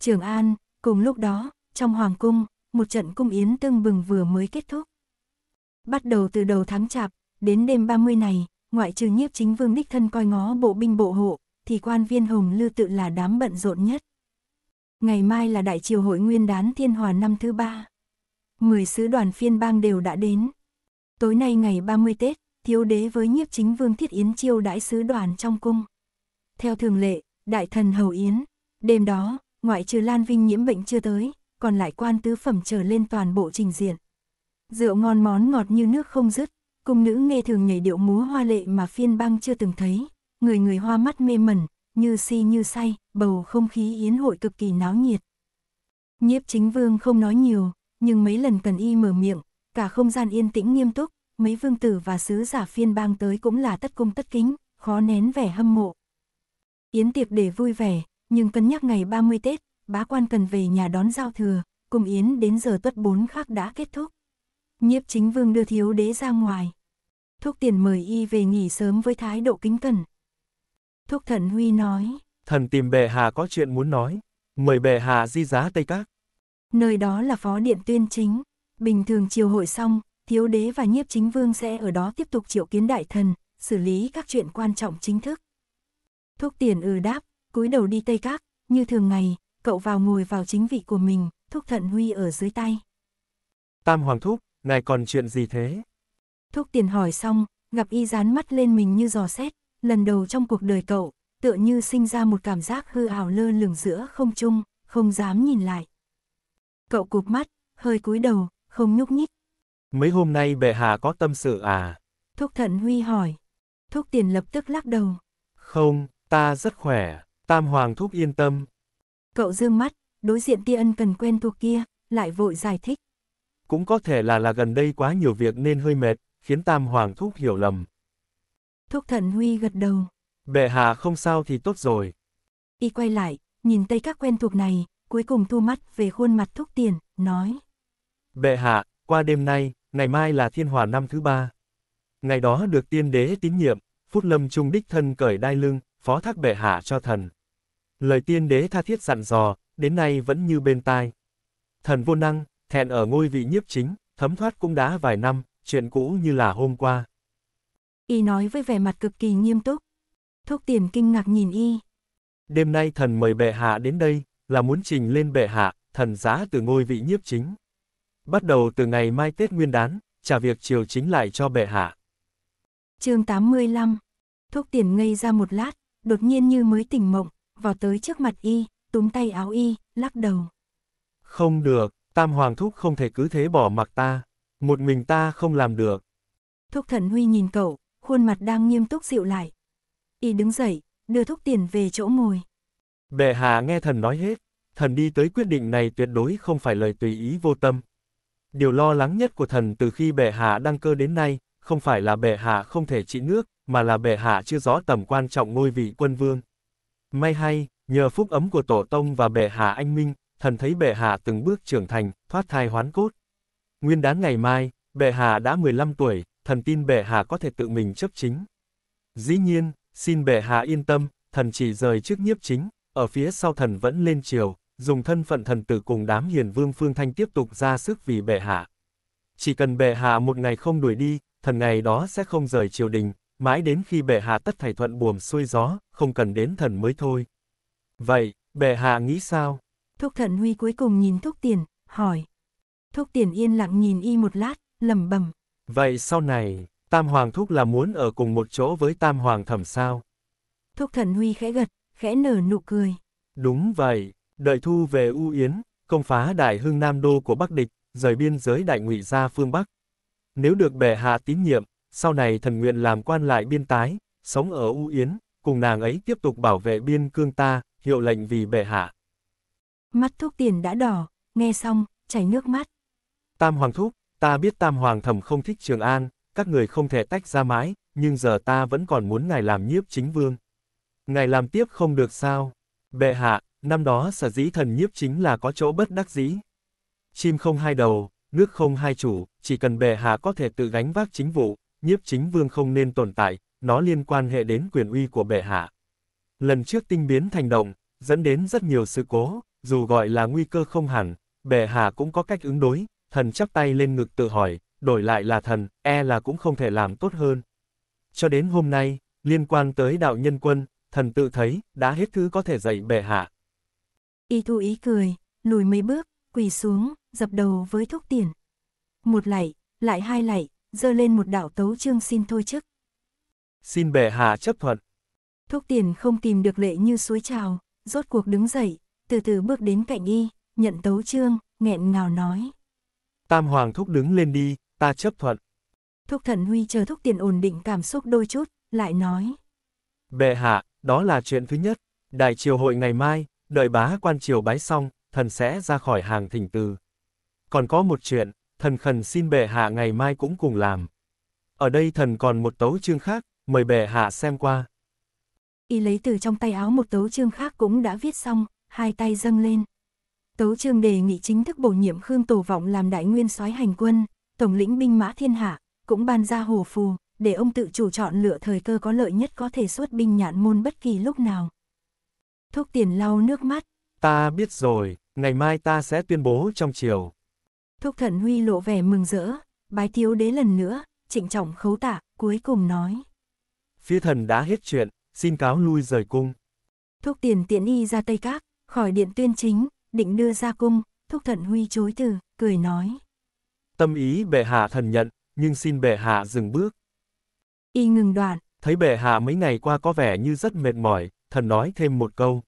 Trường An, Cùng lúc đó, trong hoàng cung, một trận cung yến tương bừng vừa mới kết thúc. Bắt đầu từ đầu tháng chạp, đến đêm 30 này, ngoại trừ nhiếp chính vương đích thân coi ngó bộ binh bộ hộ, thì quan viên hồng lư tự là đám bận rộn nhất. Ngày mai là đại triều hội nguyên đán thiên hòa năm thứ ba. Mười sứ đoàn phiên bang đều đã đến. Tối nay ngày 30 Tết, thiếu đế với nhiếp chính vương thiết yến chiêu đãi sứ đoàn trong cung. Theo thường lệ, đại thần hầu yến, đêm đó, ngoại trừ Lan Vinh nhiễm bệnh chưa tới, còn lại quan tứ phẩm trở lên toàn bộ trình diện. Rượu ngon món ngọt như nước không dứt, cung nữ nghe thường nhảy điệu múa hoa lệ mà phiên băng chưa từng thấy, người người hoa mắt mê mẩn, như si như say, bầu không khí yến hội cực kỳ náo nhiệt. Nhiếp chính vương không nói nhiều, nhưng mấy lần cần y mở miệng, cả không gian yên tĩnh nghiêm túc, mấy vương tử và sứ giả phiên bang tới cũng là tất cung tất kính, khó nén vẻ hâm mộ. Yến tiệc để vui vẻ, nhưng cân nhắc ngày 30 Tết, bá quan cần về nhà đón giao thừa, cùng yến đến giờ tuất bốn khắc đã kết thúc. Nhiếp chính vương đưa thiếu đế ra ngoài. Thúc tiền mời y về nghỉ sớm với thái độ kính cẩn. Thúc thần Huy nói. Thần tìm bệ hạ có chuyện muốn nói, mời bệ hạ di giá Tây Các. Nơi đó là phó điện tuyên chính, bình thường chiều hội xong, thiếu đế và nhiếp chính vương sẽ ở đó tiếp tục triệu kiến đại thần, xử lý các chuyện quan trọng chính thức. Thúc tiền ừ đáp, cúi đầu đi Tây Các, như thường ngày, cậu vào ngồi vào chính vị của mình, thúc thận Huy ở dưới tay. Tam Hoàng Thúc, ngài còn chuyện gì thế? Thúc tiền hỏi xong, gặp y dán mắt lên mình như giò xét, lần đầu trong cuộc đời cậu, tựa như sinh ra một cảm giác hư ảo lơ lửng giữa không trung, không dám nhìn lại. Cậu cụp mắt, hơi cúi đầu, không nhúc nhích. Mấy hôm nay bệ hạ có tâm sự à? Thúc thận Huy hỏi. Thúc tiền lập tức lắc đầu. Không, ta rất khỏe. Tam Hoàng thúc yên tâm. Cậu dương mắt, đối diện tia ân cần quen thuộc kia, lại vội giải thích. Cũng có thể là là gần đây quá nhiều việc nên hơi mệt, khiến Tam Hoàng thúc hiểu lầm. Thúc thần Huy gật đầu. Bệ hạ không sao thì tốt rồi. Y quay lại, nhìn tay các quen thuộc này, cuối cùng thu mắt về khuôn mặt thúc tiền, nói. Bệ hạ, qua đêm nay, ngày mai là thiên hòa năm thứ ba. Ngày đó được tiên đế tín nhiệm, Phút Lâm Trung đích thân cởi đai lưng, phó thác bệ hạ cho thần. Lời tiên đế tha thiết dặn dò, đến nay vẫn như bên tai. Thần vô năng, thẹn ở ngôi vị nhiếp chính, thấm thoát cũng đã vài năm, chuyện cũ như là hôm qua. Y nói với vẻ mặt cực kỳ nghiêm túc. Thúc tiền kinh ngạc nhìn y. Đêm nay thần mời bệ hạ đến đây, là muốn trình lên bệ hạ, thần giá từ ngôi vị nhiếp chính. Bắt đầu từ ngày mai Tết Nguyên đán, trả việc triều chính lại cho bệ hạ. chương 85 Thúc tiền ngây ra một lát, đột nhiên như mới tỉnh mộng, vào tới trước mặt y, túm tay áo y, lắc đầu. Không được, Tam Hoàng Thúc không thể cứ thế bỏ mặc ta, một mình ta không làm được. Thúc Thần Huy nhìn cậu, khuôn mặt đang nghiêm túc dịu lại. Y đứng dậy, đưa Thúc Tiền về chỗ ngồi. Bệ hạ nghe thần nói hết, thần đi tới quyết định này tuyệt đối không phải lời tùy ý vô tâm. Điều lo lắng nhất của thần từ khi bệ hạ đăng cơ đến nay, không phải là bệ hạ không thể trị nước, mà là bệ hạ chưa rõ tầm quan trọng ngôi vị quân vương. May hay, nhờ phúc ấm của Tổ Tông và bệ hạ anh Minh, thần thấy bệ hạ từng bước trưởng thành, thoát thai hoán cốt. Nguyên đáng ngày mai, bệ hạ đã 15 tuổi, thần tin bệ hạ có thể tự mình chấp chính. Dĩ nhiên, xin bệ hạ yên tâm, thần chỉ rời trước nhiếp chính, ở phía sau thần vẫn lên triều dùng thân phận thần tử cùng đám hiền vương Phương Thanh tiếp tục ra sức vì bệ hạ. Chỉ cần bệ hạ một ngày không đuổi đi, thần ngày đó sẽ không rời triều đình, mãi đến khi bệ hạ tất thảy thuận buồm xuôi gió, không cần đến thần mới thôi. Vậy, bệ hạ nghĩ sao? Thúc Thận huy cuối cùng nhìn thúc tiền, hỏi. Thúc tiền yên lặng nhìn y một lát, lầm bầm. Vậy sau này, tam hoàng thúc là muốn ở cùng một chỗ với tam hoàng thẩm sao? Thúc thần huy khẽ gật, khẽ nở nụ cười. Đúng vậy, đợi thu về U Yến, công phá đại hưng nam đô của Bắc địch, rời biên giới đại ngụy ra phương Bắc. Nếu được bệ hạ tín nhiệm, sau này thần nguyện làm quan lại biên tái, sống ở U Yến, cùng nàng ấy tiếp tục bảo vệ biên cương ta, hiệu lệnh vì bệ hạ. Mắt thuốc tiền đã đỏ, nghe xong, chảy nước mắt. Tam Hoàng Thúc, ta biết Tam Hoàng thầm không thích Trường An, các người không thể tách ra mãi, nhưng giờ ta vẫn còn muốn ngài làm nhiếp chính vương. Ngài làm tiếp không được sao? Bệ hạ, năm đó sở dĩ thần nhiếp chính là có chỗ bất đắc dĩ. Chim không hai đầu, nước không hai chủ, chỉ cần bệ hạ có thể tự gánh vác chính vụ, nhiếp chính vương không nên tồn tại, nó liên quan hệ đến quyền uy của bệ hạ. Lần trước tinh biến thành động, dẫn đến rất nhiều sự cố, dù gọi là nguy cơ không hẳn, bệ hạ cũng có cách ứng đối, thần chắp tay lên ngực tự hỏi, đổi lại là thần, e là cũng không thể làm tốt hơn. Cho đến hôm nay, liên quan tới đạo nhân quân, thần tự thấy, đã hết thứ có thể dạy bệ hạ. Y thu ý cười, lùi mấy bước, quỳ xuống, dập đầu với thúc tiền. Một lạy, lại hai lạy, dơ lên một đạo tấu chương xin thôi chức. Xin bệ hạ chấp thuận. Thúc tiền không tìm được lệ như suối trào, rốt cuộc đứng dậy, từ từ bước đến cạnh y, nhận tấu chương, nghẹn ngào nói. Tam hoàng thúc đứng lên đi, ta chấp thuận. Thúc thần huy chờ thúc tiền ổn định cảm xúc đôi chút, lại nói. Bệ hạ, đó là chuyện thứ nhất. Đại triều hội ngày mai, đợi bá quan triều bái xong, thần sẽ ra khỏi hàng thỉnh từ. Còn có một chuyện, thần khẩn xin bệ hạ ngày mai cũng cùng làm. Ở đây thần còn một tấu chương khác, mời bệ hạ xem qua. Y lấy từ trong tay áo một tấu chương khác cũng đã viết xong, hai tay dâng lên. Tấu chương đề nghị chính thức bổ nhiệm Khương Tổ Vọng làm đại nguyên soái hành quân, tổng lĩnh binh mã thiên hạ, cũng ban ra hồ phù, để ông tự chủ chọn lựa thời cơ có lợi nhất có thể xuất binh nhạn môn bất kỳ lúc nào. thuốc tiền lau nước mắt. Ta biết rồi, ngày mai ta sẽ tuyên bố trong chiều. Thúc thần huy lộ vẻ mừng rỡ, bái tiếu đế lần nữa, trịnh trọng khấu tạ, cuối cùng nói. Phía thần đã hết chuyện, xin cáo lui rời cung. Thúc tiền tiện y ra Tây Các, khỏi điện tuyên chính, định đưa ra cung, thúc thần huy chối từ, cười nói. Tâm ý bệ hạ thần nhận, nhưng xin bệ hạ dừng bước. Y ngừng đoạn. Thấy bệ hạ mấy ngày qua có vẻ như rất mệt mỏi, thần nói thêm một câu.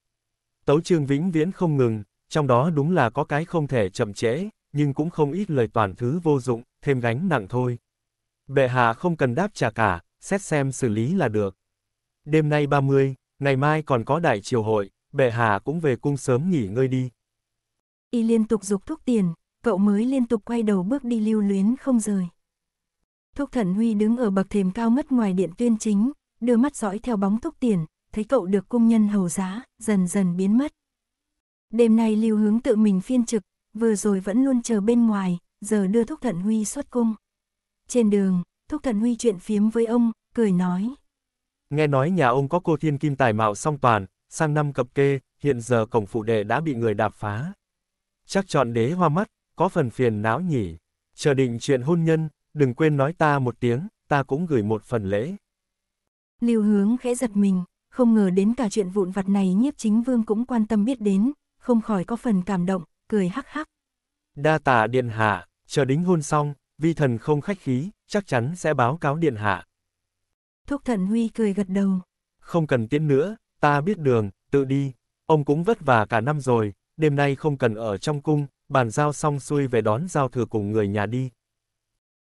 Tấu chương vĩnh viễn không ngừng, trong đó đúng là có cái không thể chậm trễ nhưng cũng không ít lời toàn thứ vô dụng, thêm gánh nặng thôi. Bệ hạ không cần đáp trả cả, xét xem xử lý là được. Đêm nay 30, ngày mai còn có đại triều hội, bệ hạ cũng về cung sớm nghỉ ngơi đi. Y liên tục dục thúc tiền, cậu mới liên tục quay đầu bước đi lưu luyến không rời. Thúc Thần Huy đứng ở bậc thềm cao mất ngoài điện tuyên chính, đưa mắt dõi theo bóng thúc tiền, thấy cậu được cung nhân hầu giá, dần dần biến mất. Đêm nay lưu hướng tự mình phiên trực, vừa rồi vẫn luôn chờ bên ngoài, giờ đưa Thúc Thận Huy xuất cung. Trên đường, Thúc Thận Huy chuyện phiếm với ông, cười nói. Nghe nói nhà ông có cô thiên kim tài mạo song toàn, sang năm cập kê, hiện giờ cổng phụ đệ đã bị người đạp phá. Chắc chọn đế hoa mắt, có phần phiền não nhỉ. Chờ định chuyện hôn nhân, đừng quên nói ta một tiếng, ta cũng gửi một phần lễ. Lưu hướng khẽ giật mình, không ngờ đến cả chuyện vụn vặt này nhiếp chính vương cũng quan tâm biết đến, không khỏi có phần cảm động, cười hắc hắc. Đa tạ điện hạ, chờ đính hôn xong, vi thần không khách khí, chắc chắn sẽ báo cáo điện hạ. Thúc thần huy cười gật đầu. Không cần tiễn nữa, ta biết đường, tự đi. Ông cũng vất vả cả năm rồi, đêm nay không cần ở trong cung, bàn giao xong xuôi về đón giao thừa cùng người nhà đi.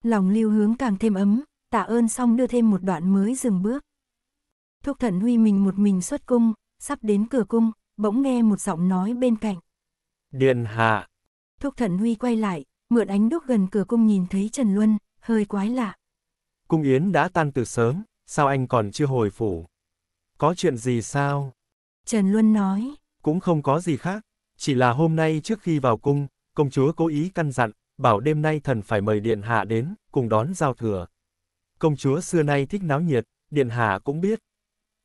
Lòng lưu hướng càng thêm ấm, tạ ơn xong đưa thêm một đoạn mới dừng bước. Thúc thần huy mình một mình xuất cung, sắp đến cửa cung, bỗng nghe một giọng nói bên cạnh. Điện hạ. Thúc thần huy quay lại, mượn ánh đúc gần cửa cung nhìn thấy Trần Luân, hơi quái lạ. Cung yến đã tan từ sớm, sao anh còn chưa hồi phủ? Có chuyện gì sao? Trần Luân nói. Cũng không có gì khác, chỉ là hôm nay trước khi vào cung, công chúa cố ý căn dặn, bảo đêm nay thần phải mời điện hạ đến, cùng đón giao thừa. Công chúa xưa nay thích náo nhiệt, điện hạ cũng biết.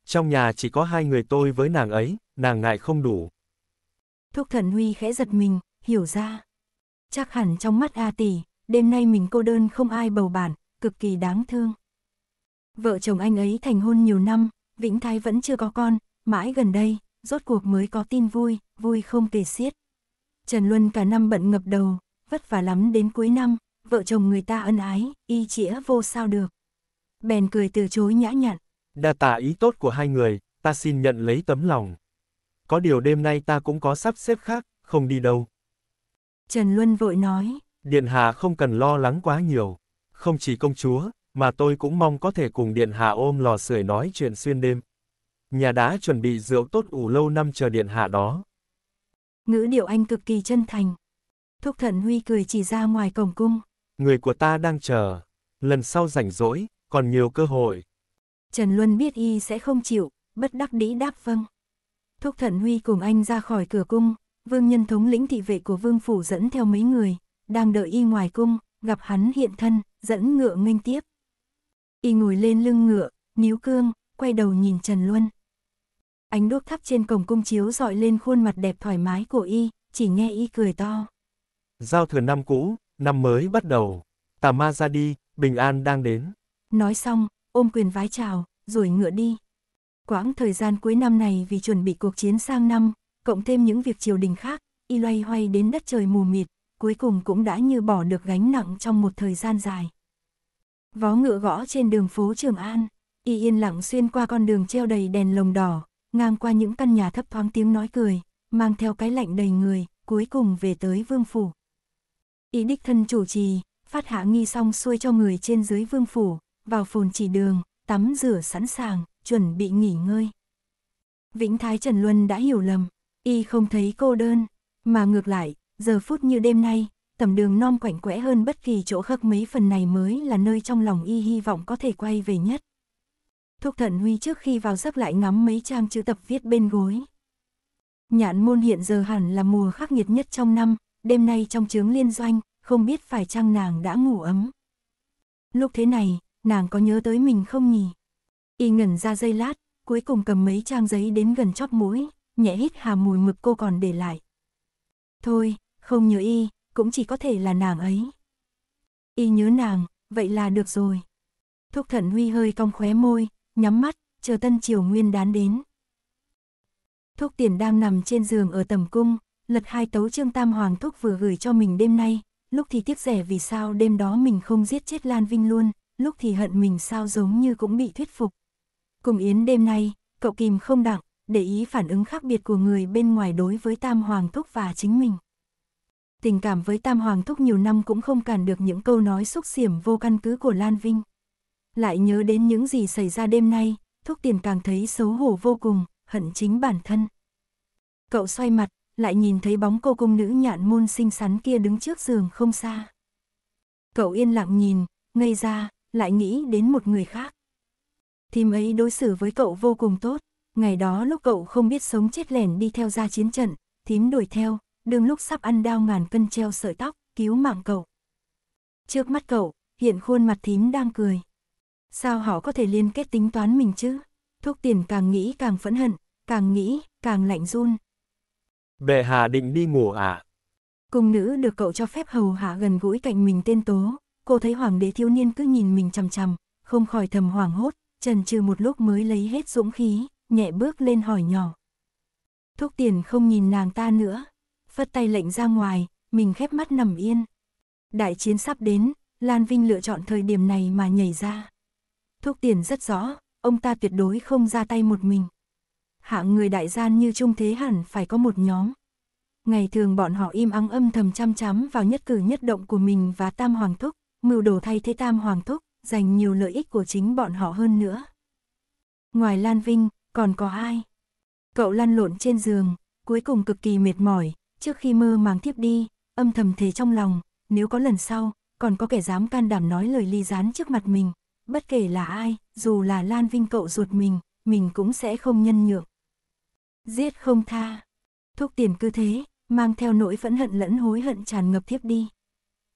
Trong nhà chỉ có hai người tôi với nàng ấy, nàng ngại không đủ, Thuốc thần huy khẽ giật mình, hiểu ra. Chắc hẳn trong mắt A tỷ, đêm nay mình cô đơn không ai bầu bản, cực kỳ đáng thương. Vợ chồng anh ấy thành hôn nhiều năm, Vĩnh Thái vẫn chưa có con, mãi gần đây, rốt cuộc mới có tin vui, vui không kể xiết. Trần Luân cả năm bận ngập đầu, vất vả lắm đến cuối năm, vợ chồng người ta ân ái, y chĩa vô sao được. Bèn cười từ chối nhã nhặn. Đa tạ ý tốt của hai người, ta xin nhận lấy tấm lòng có điều đêm nay ta cũng có sắp xếp khác, không đi đâu. Trần Luân vội nói. Điện Hạ không cần lo lắng quá nhiều. Không chỉ công chúa, mà tôi cũng mong có thể cùng Điện Hạ ôm lò sưởi nói chuyện xuyên đêm. Nhà đã chuẩn bị rượu tốt ủ lâu năm chờ Điện Hạ đó. Ngữ điệu anh cực kỳ chân thành. Thúc thần Huy cười chỉ ra ngoài cổng cung. Người của ta đang chờ. Lần sau rảnh rỗi, còn nhiều cơ hội. Trần Luân biết y sẽ không chịu, bất đắc đĩ đáp vâng. Thúc Thận Huy cùng anh ra khỏi cửa cung, Vương Nhân thống lĩnh thị vệ của Vương Phủ dẫn theo mấy người, đang đợi y ngoài cung, gặp hắn hiện thân, dẫn ngựa nghênh tiếp. Y ngồi lên lưng ngựa, níu cương, quay đầu nhìn Trần Luân. Ánh đuốc thắp trên cổng cung chiếu dọi lên khuôn mặt đẹp thoải mái của y, chỉ nghe y cười to. Giao thừa năm cũ, năm mới bắt đầu. Tà ma ra đi, bình an đang đến. Nói xong, ôm quyền vái chào, rồi ngựa đi. Quãng thời gian cuối năm này vì chuẩn bị cuộc chiến sang năm, cộng thêm những việc triều đình khác, y loay hoay đến đất trời mù mịt, cuối cùng cũng đã như bỏ được gánh nặng trong một thời gian dài. Vó ngựa gõ trên đường phố Trường An, y yên lặng xuyên qua con đường treo đầy đèn lồng đỏ, ngang qua những căn nhà thấp thoáng tiếng nói cười, mang theo cái lạnh đầy người, cuối cùng về tới vương phủ. Y đích thân chủ trì, phát hạ nghi xong xuôi cho người trên dưới vương phủ, vào phồn chỉ đường, tắm rửa sẵn sàng, chuẩn bị nghỉ ngơi. Vĩnh Thái Trần Luân đã hiểu lầm, y không thấy cô đơn, mà ngược lại, giờ phút như đêm nay, tầm đường non quảnh quẽ hơn bất kỳ chỗ khắc mấy phần này mới là nơi trong lòng y hy vọng có thể quay về nhất. Thúc Thận Huy trước khi vào giấc lại ngắm mấy trang chữ tập viết bên gối. nhãn môn hiện giờ hẳn là mùa khắc nghiệt nhất trong năm, đêm nay trong chướng liên doanh, không biết phải chăng nàng đã ngủ ấm. Lúc thế này, nàng có nhớ tới mình không nhỉ? Y ngẩn ra giây lát, cuối cùng cầm mấy trang giấy đến gần chóp mũi, nhẹ hít hà mùi mực cô còn để lại. Thôi, không nhớ y, cũng chỉ có thể là nàng ấy. Y nhớ nàng, vậy là được rồi. Thúc thận huy hơi cong khóe môi, nhắm mắt, chờ tân triều nguyên đán đến. Thúc tiền đang nằm trên giường ở tầm cung, lật hai tấu trương tam hoàng thúc vừa gửi cho mình đêm nay, lúc thì tiếc rẻ vì sao đêm đó mình không giết chết Lan Vinh luôn, lúc thì hận mình sao giống như cũng bị thuyết phục. Cùng Yến đêm nay, cậu kìm không đặng, để ý phản ứng khác biệt của người bên ngoài đối với Tam Hoàng Thúc và chính mình. Tình cảm với Tam Hoàng Thúc nhiều năm cũng không cản được những câu nói xúc xiểm vô căn cứ của Lan Vinh. Lại nhớ đến những gì xảy ra đêm nay, Thúc Tiền càng thấy xấu hổ vô cùng, hận chính bản thân. Cậu xoay mặt, lại nhìn thấy bóng cô cung nữ nhạn môn xinh xắn kia đứng trước giường không xa. Cậu yên lặng nhìn, ngây ra, lại nghĩ đến một người khác. Thím ấy đối xử với cậu vô cùng tốt. Ngày đó lúc cậu không biết sống chết lẻn đi theo ra chiến trận, thím đuổi theo, đương lúc sắp ăn đao ngàn cân treo sợi tóc, cứu mạng cậu. Trước mắt cậu, hiện khuôn mặt thím đang cười. Sao họ có thể liên kết tính toán mình chứ? Thuốc tiền càng nghĩ càng phẫn hận, càng nghĩ càng lạnh run. Bệ hạ định đi ngủ à? Cung nữ được cậu cho phép hầu hạ gần gũi cạnh mình tên tố, cô thấy hoàng đế thiếu niên cứ nhìn mình chằm chằm, không khỏi thầm hoảng hốt, trần trừ một lúc mới lấy hết dũng khí, nhẹ bước lên hỏi nhỏ. Thúc tiền không nhìn nàng ta nữa, phất tay lệnh ra ngoài, mình khép mắt nằm yên. Đại chiến sắp đến, Lan Vinh lựa chọn thời điểm này mà nhảy ra. Thúc tiền rất rõ, ông ta tuyệt đối không ra tay một mình. Hạng người đại gian như trung thế hẳn phải có một nhóm. Ngày thường bọn họ im ắng âm thầm chăm chắm vào nhất cử nhất động của mình và tam hoàng thúc, mưu đồ thay thế tam hoàng thúc, dành nhiều lợi ích của chính bọn họ hơn nữa. Ngoài Lan Vinh, còn có ai? Cậu lăn lộn trên giường, cuối cùng cực kỳ mệt mỏi, trước khi mơ màng tiếp đi, âm thầm thề trong lòng, nếu có lần sau, còn có kẻ dám can đảm nói lời ly gián trước mặt mình, bất kể là ai, dù là Lan Vinh cậu ruột mình, mình cũng sẽ không nhân nhượng. Giết không tha. Thuốc tiền cứ thế, mang theo nỗi phẫn hận lẫn hối hận tràn ngập tiếp đi.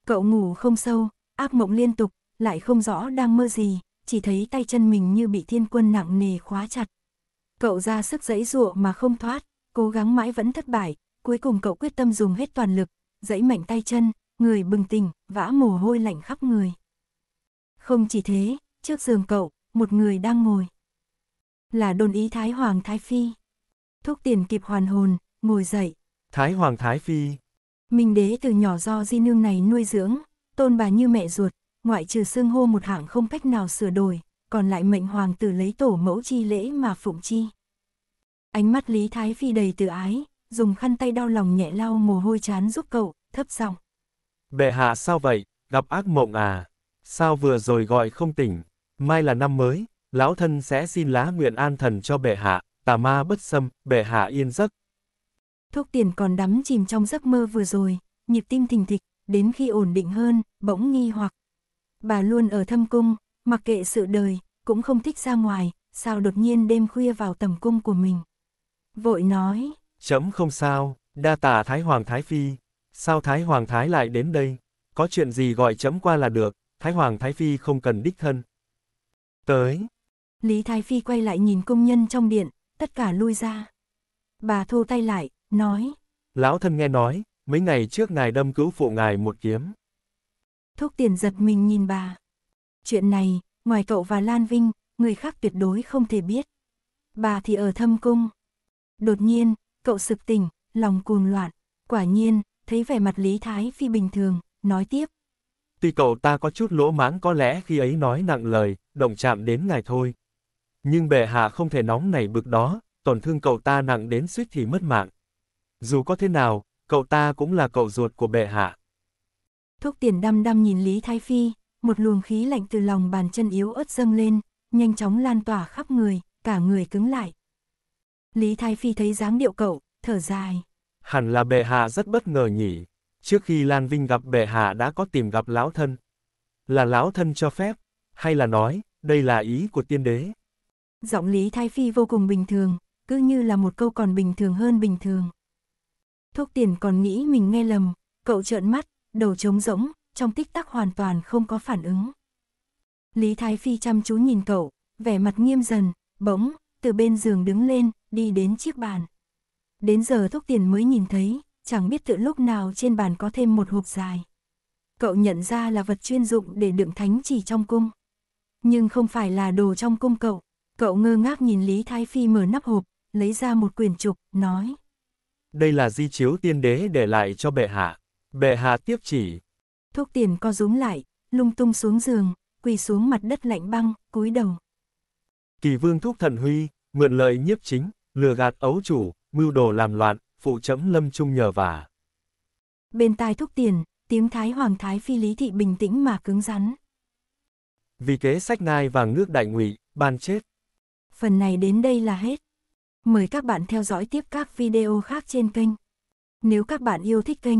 Cậu ngủ không sâu, ác mộng liên tục, lại không rõ đang mơ gì, chỉ thấy tay chân mình như bị thiên quân nặng nề khóa chặt. Cậu ra sức giãy dụa mà không thoát, cố gắng mãi vẫn thất bại, cuối cùng cậu quyết tâm dùng hết toàn lực, giãy mạnh tay chân, người bừng tỉnh, vã mồ hôi lạnh khắp người. Không chỉ thế, trước giường cậu, một người đang ngồi. Là đồn ý Thái Hoàng Thái Phi. Thúc tiền kịp hoàn hồn, ngồi dậy. Thái Hoàng Thái Phi. Minh đế từ nhỏ do di nương này nuôi dưỡng, tôn bà như mẹ ruột, ngoại trừ xương hô một hạng không cách nào sửa đổi, còn lại mệnh hoàng tử lấy tổ mẫu chi lễ mà phụng chi. Ánh mắt Lý Thái Phi đầy từ ái, dùng khăn tay đau lòng nhẹ lau mồ hôi chán giúp cậu, thấp giọng. Bệ hạ sao vậy, gặp ác mộng à? Sao vừa rồi gọi không tỉnh? Mai là năm mới, lão thân sẽ xin lá nguyện an thần cho bệ hạ, tà ma bất xâm, bệ hạ yên giấc. Thuốc tiền còn đắm chìm trong giấc mơ vừa rồi, nhịp tim thình thịch, đến khi ổn định hơn, bỗng nghi hoặc bà luôn ở thâm cung, mặc kệ sự đời, cũng không thích ra ngoài, sao đột nhiên đêm khuya vào tầm cung của mình. Vội nói, chấm không sao, đa tả Thái Hoàng Thái Phi, sao Thái Hoàng Thái lại đến đây, có chuyện gì gọi chấm qua là được, Thái Hoàng Thái Phi không cần đích thân. Tới. Lý Thái Phi quay lại nhìn công nhân trong điện, tất cả lui ra. Bà thu tay lại, nói. Lão thân nghe nói, mấy ngày trước ngài đâm cứu phụ ngài một kiếm. Thuốc tiền giật mình nhìn bà. Chuyện này, ngoài cậu và Lan Vinh, người khác tuyệt đối không thể biết. Bà thì ở thâm cung. Đột nhiên, cậu sực tỉnh, lòng cuồng loạn. Quả nhiên, thấy vẻ mặt Lý Thái Phi bình thường, nói tiếp. Tuy cậu ta có chút lỗ mãng có lẽ khi ấy nói nặng lời, động chạm đến ngài thôi. Nhưng bệ hạ không thể nóng nảy bực đó, tổn thương cậu ta nặng đến suýt thì mất mạng. Dù có thế nào, cậu ta cũng là cậu ruột của bệ hạ. Thuốc tiền đăm đăm nhìn Lý Thái Phi, một luồng khí lạnh từ lòng bàn chân yếu ớt dâng lên, nhanh chóng lan tỏa khắp người, cả người cứng lại. Lý Thái Phi thấy dáng điệu cậu, thở dài. Hẳn là bệ hạ rất bất ngờ nhỉ. Trước khi Lan Vinh gặp bệ hạ đã có tìm gặp lão thân. Là lão thân cho phép, hay là nói, đây là ý của tiên đế. Giọng Lý Thái Phi vô cùng bình thường, cứ như là một câu còn bình thường hơn bình thường. Thuốc tiền còn nghĩ mình nghe lầm, cậu trợn mắt, đầu trống rỗng, trong tích tắc hoàn toàn không có phản ứng. Lý Thái Phi chăm chú nhìn cậu, vẻ mặt nghiêm dần, bỗng, từ bên giường đứng lên, đi đến chiếc bàn. Đến giờ thúc tiền mới nhìn thấy, chẳng biết tự lúc nào trên bàn có thêm một hộp dài. Cậu nhận ra là vật chuyên dụng để đựng thánh chỉ trong cung. Nhưng không phải là đồ trong cung cậu. Cậu ngơ ngác nhìn Lý Thái Phi mở nắp hộp, lấy ra một quyển trục, nói. Đây là di chiếu tiên đế để lại cho bệ hạ. Bệ hạ tiếp chỉ. Thuốc tiền co rúm lại, lung tung xuống giường, quỳ xuống mặt đất lạnh băng, cúi đầu. Kỳ vương thúc thần huy, mượn lợi nhiếp chính, lừa gạt ấu chủ, mưu đồ làm loạn, phụ chấm lâm trung nhờ vả. Bên tai thúc tiền, tiếng thái hoàng thái phi lý thị bình tĩnh mà cứng rắn. Vì kế sách nai vàng nước đại ngụy, ban chết. Phần này đến đây là hết. Mời các bạn theo dõi tiếp các video khác trên kênh. Nếu các bạn yêu thích kênh,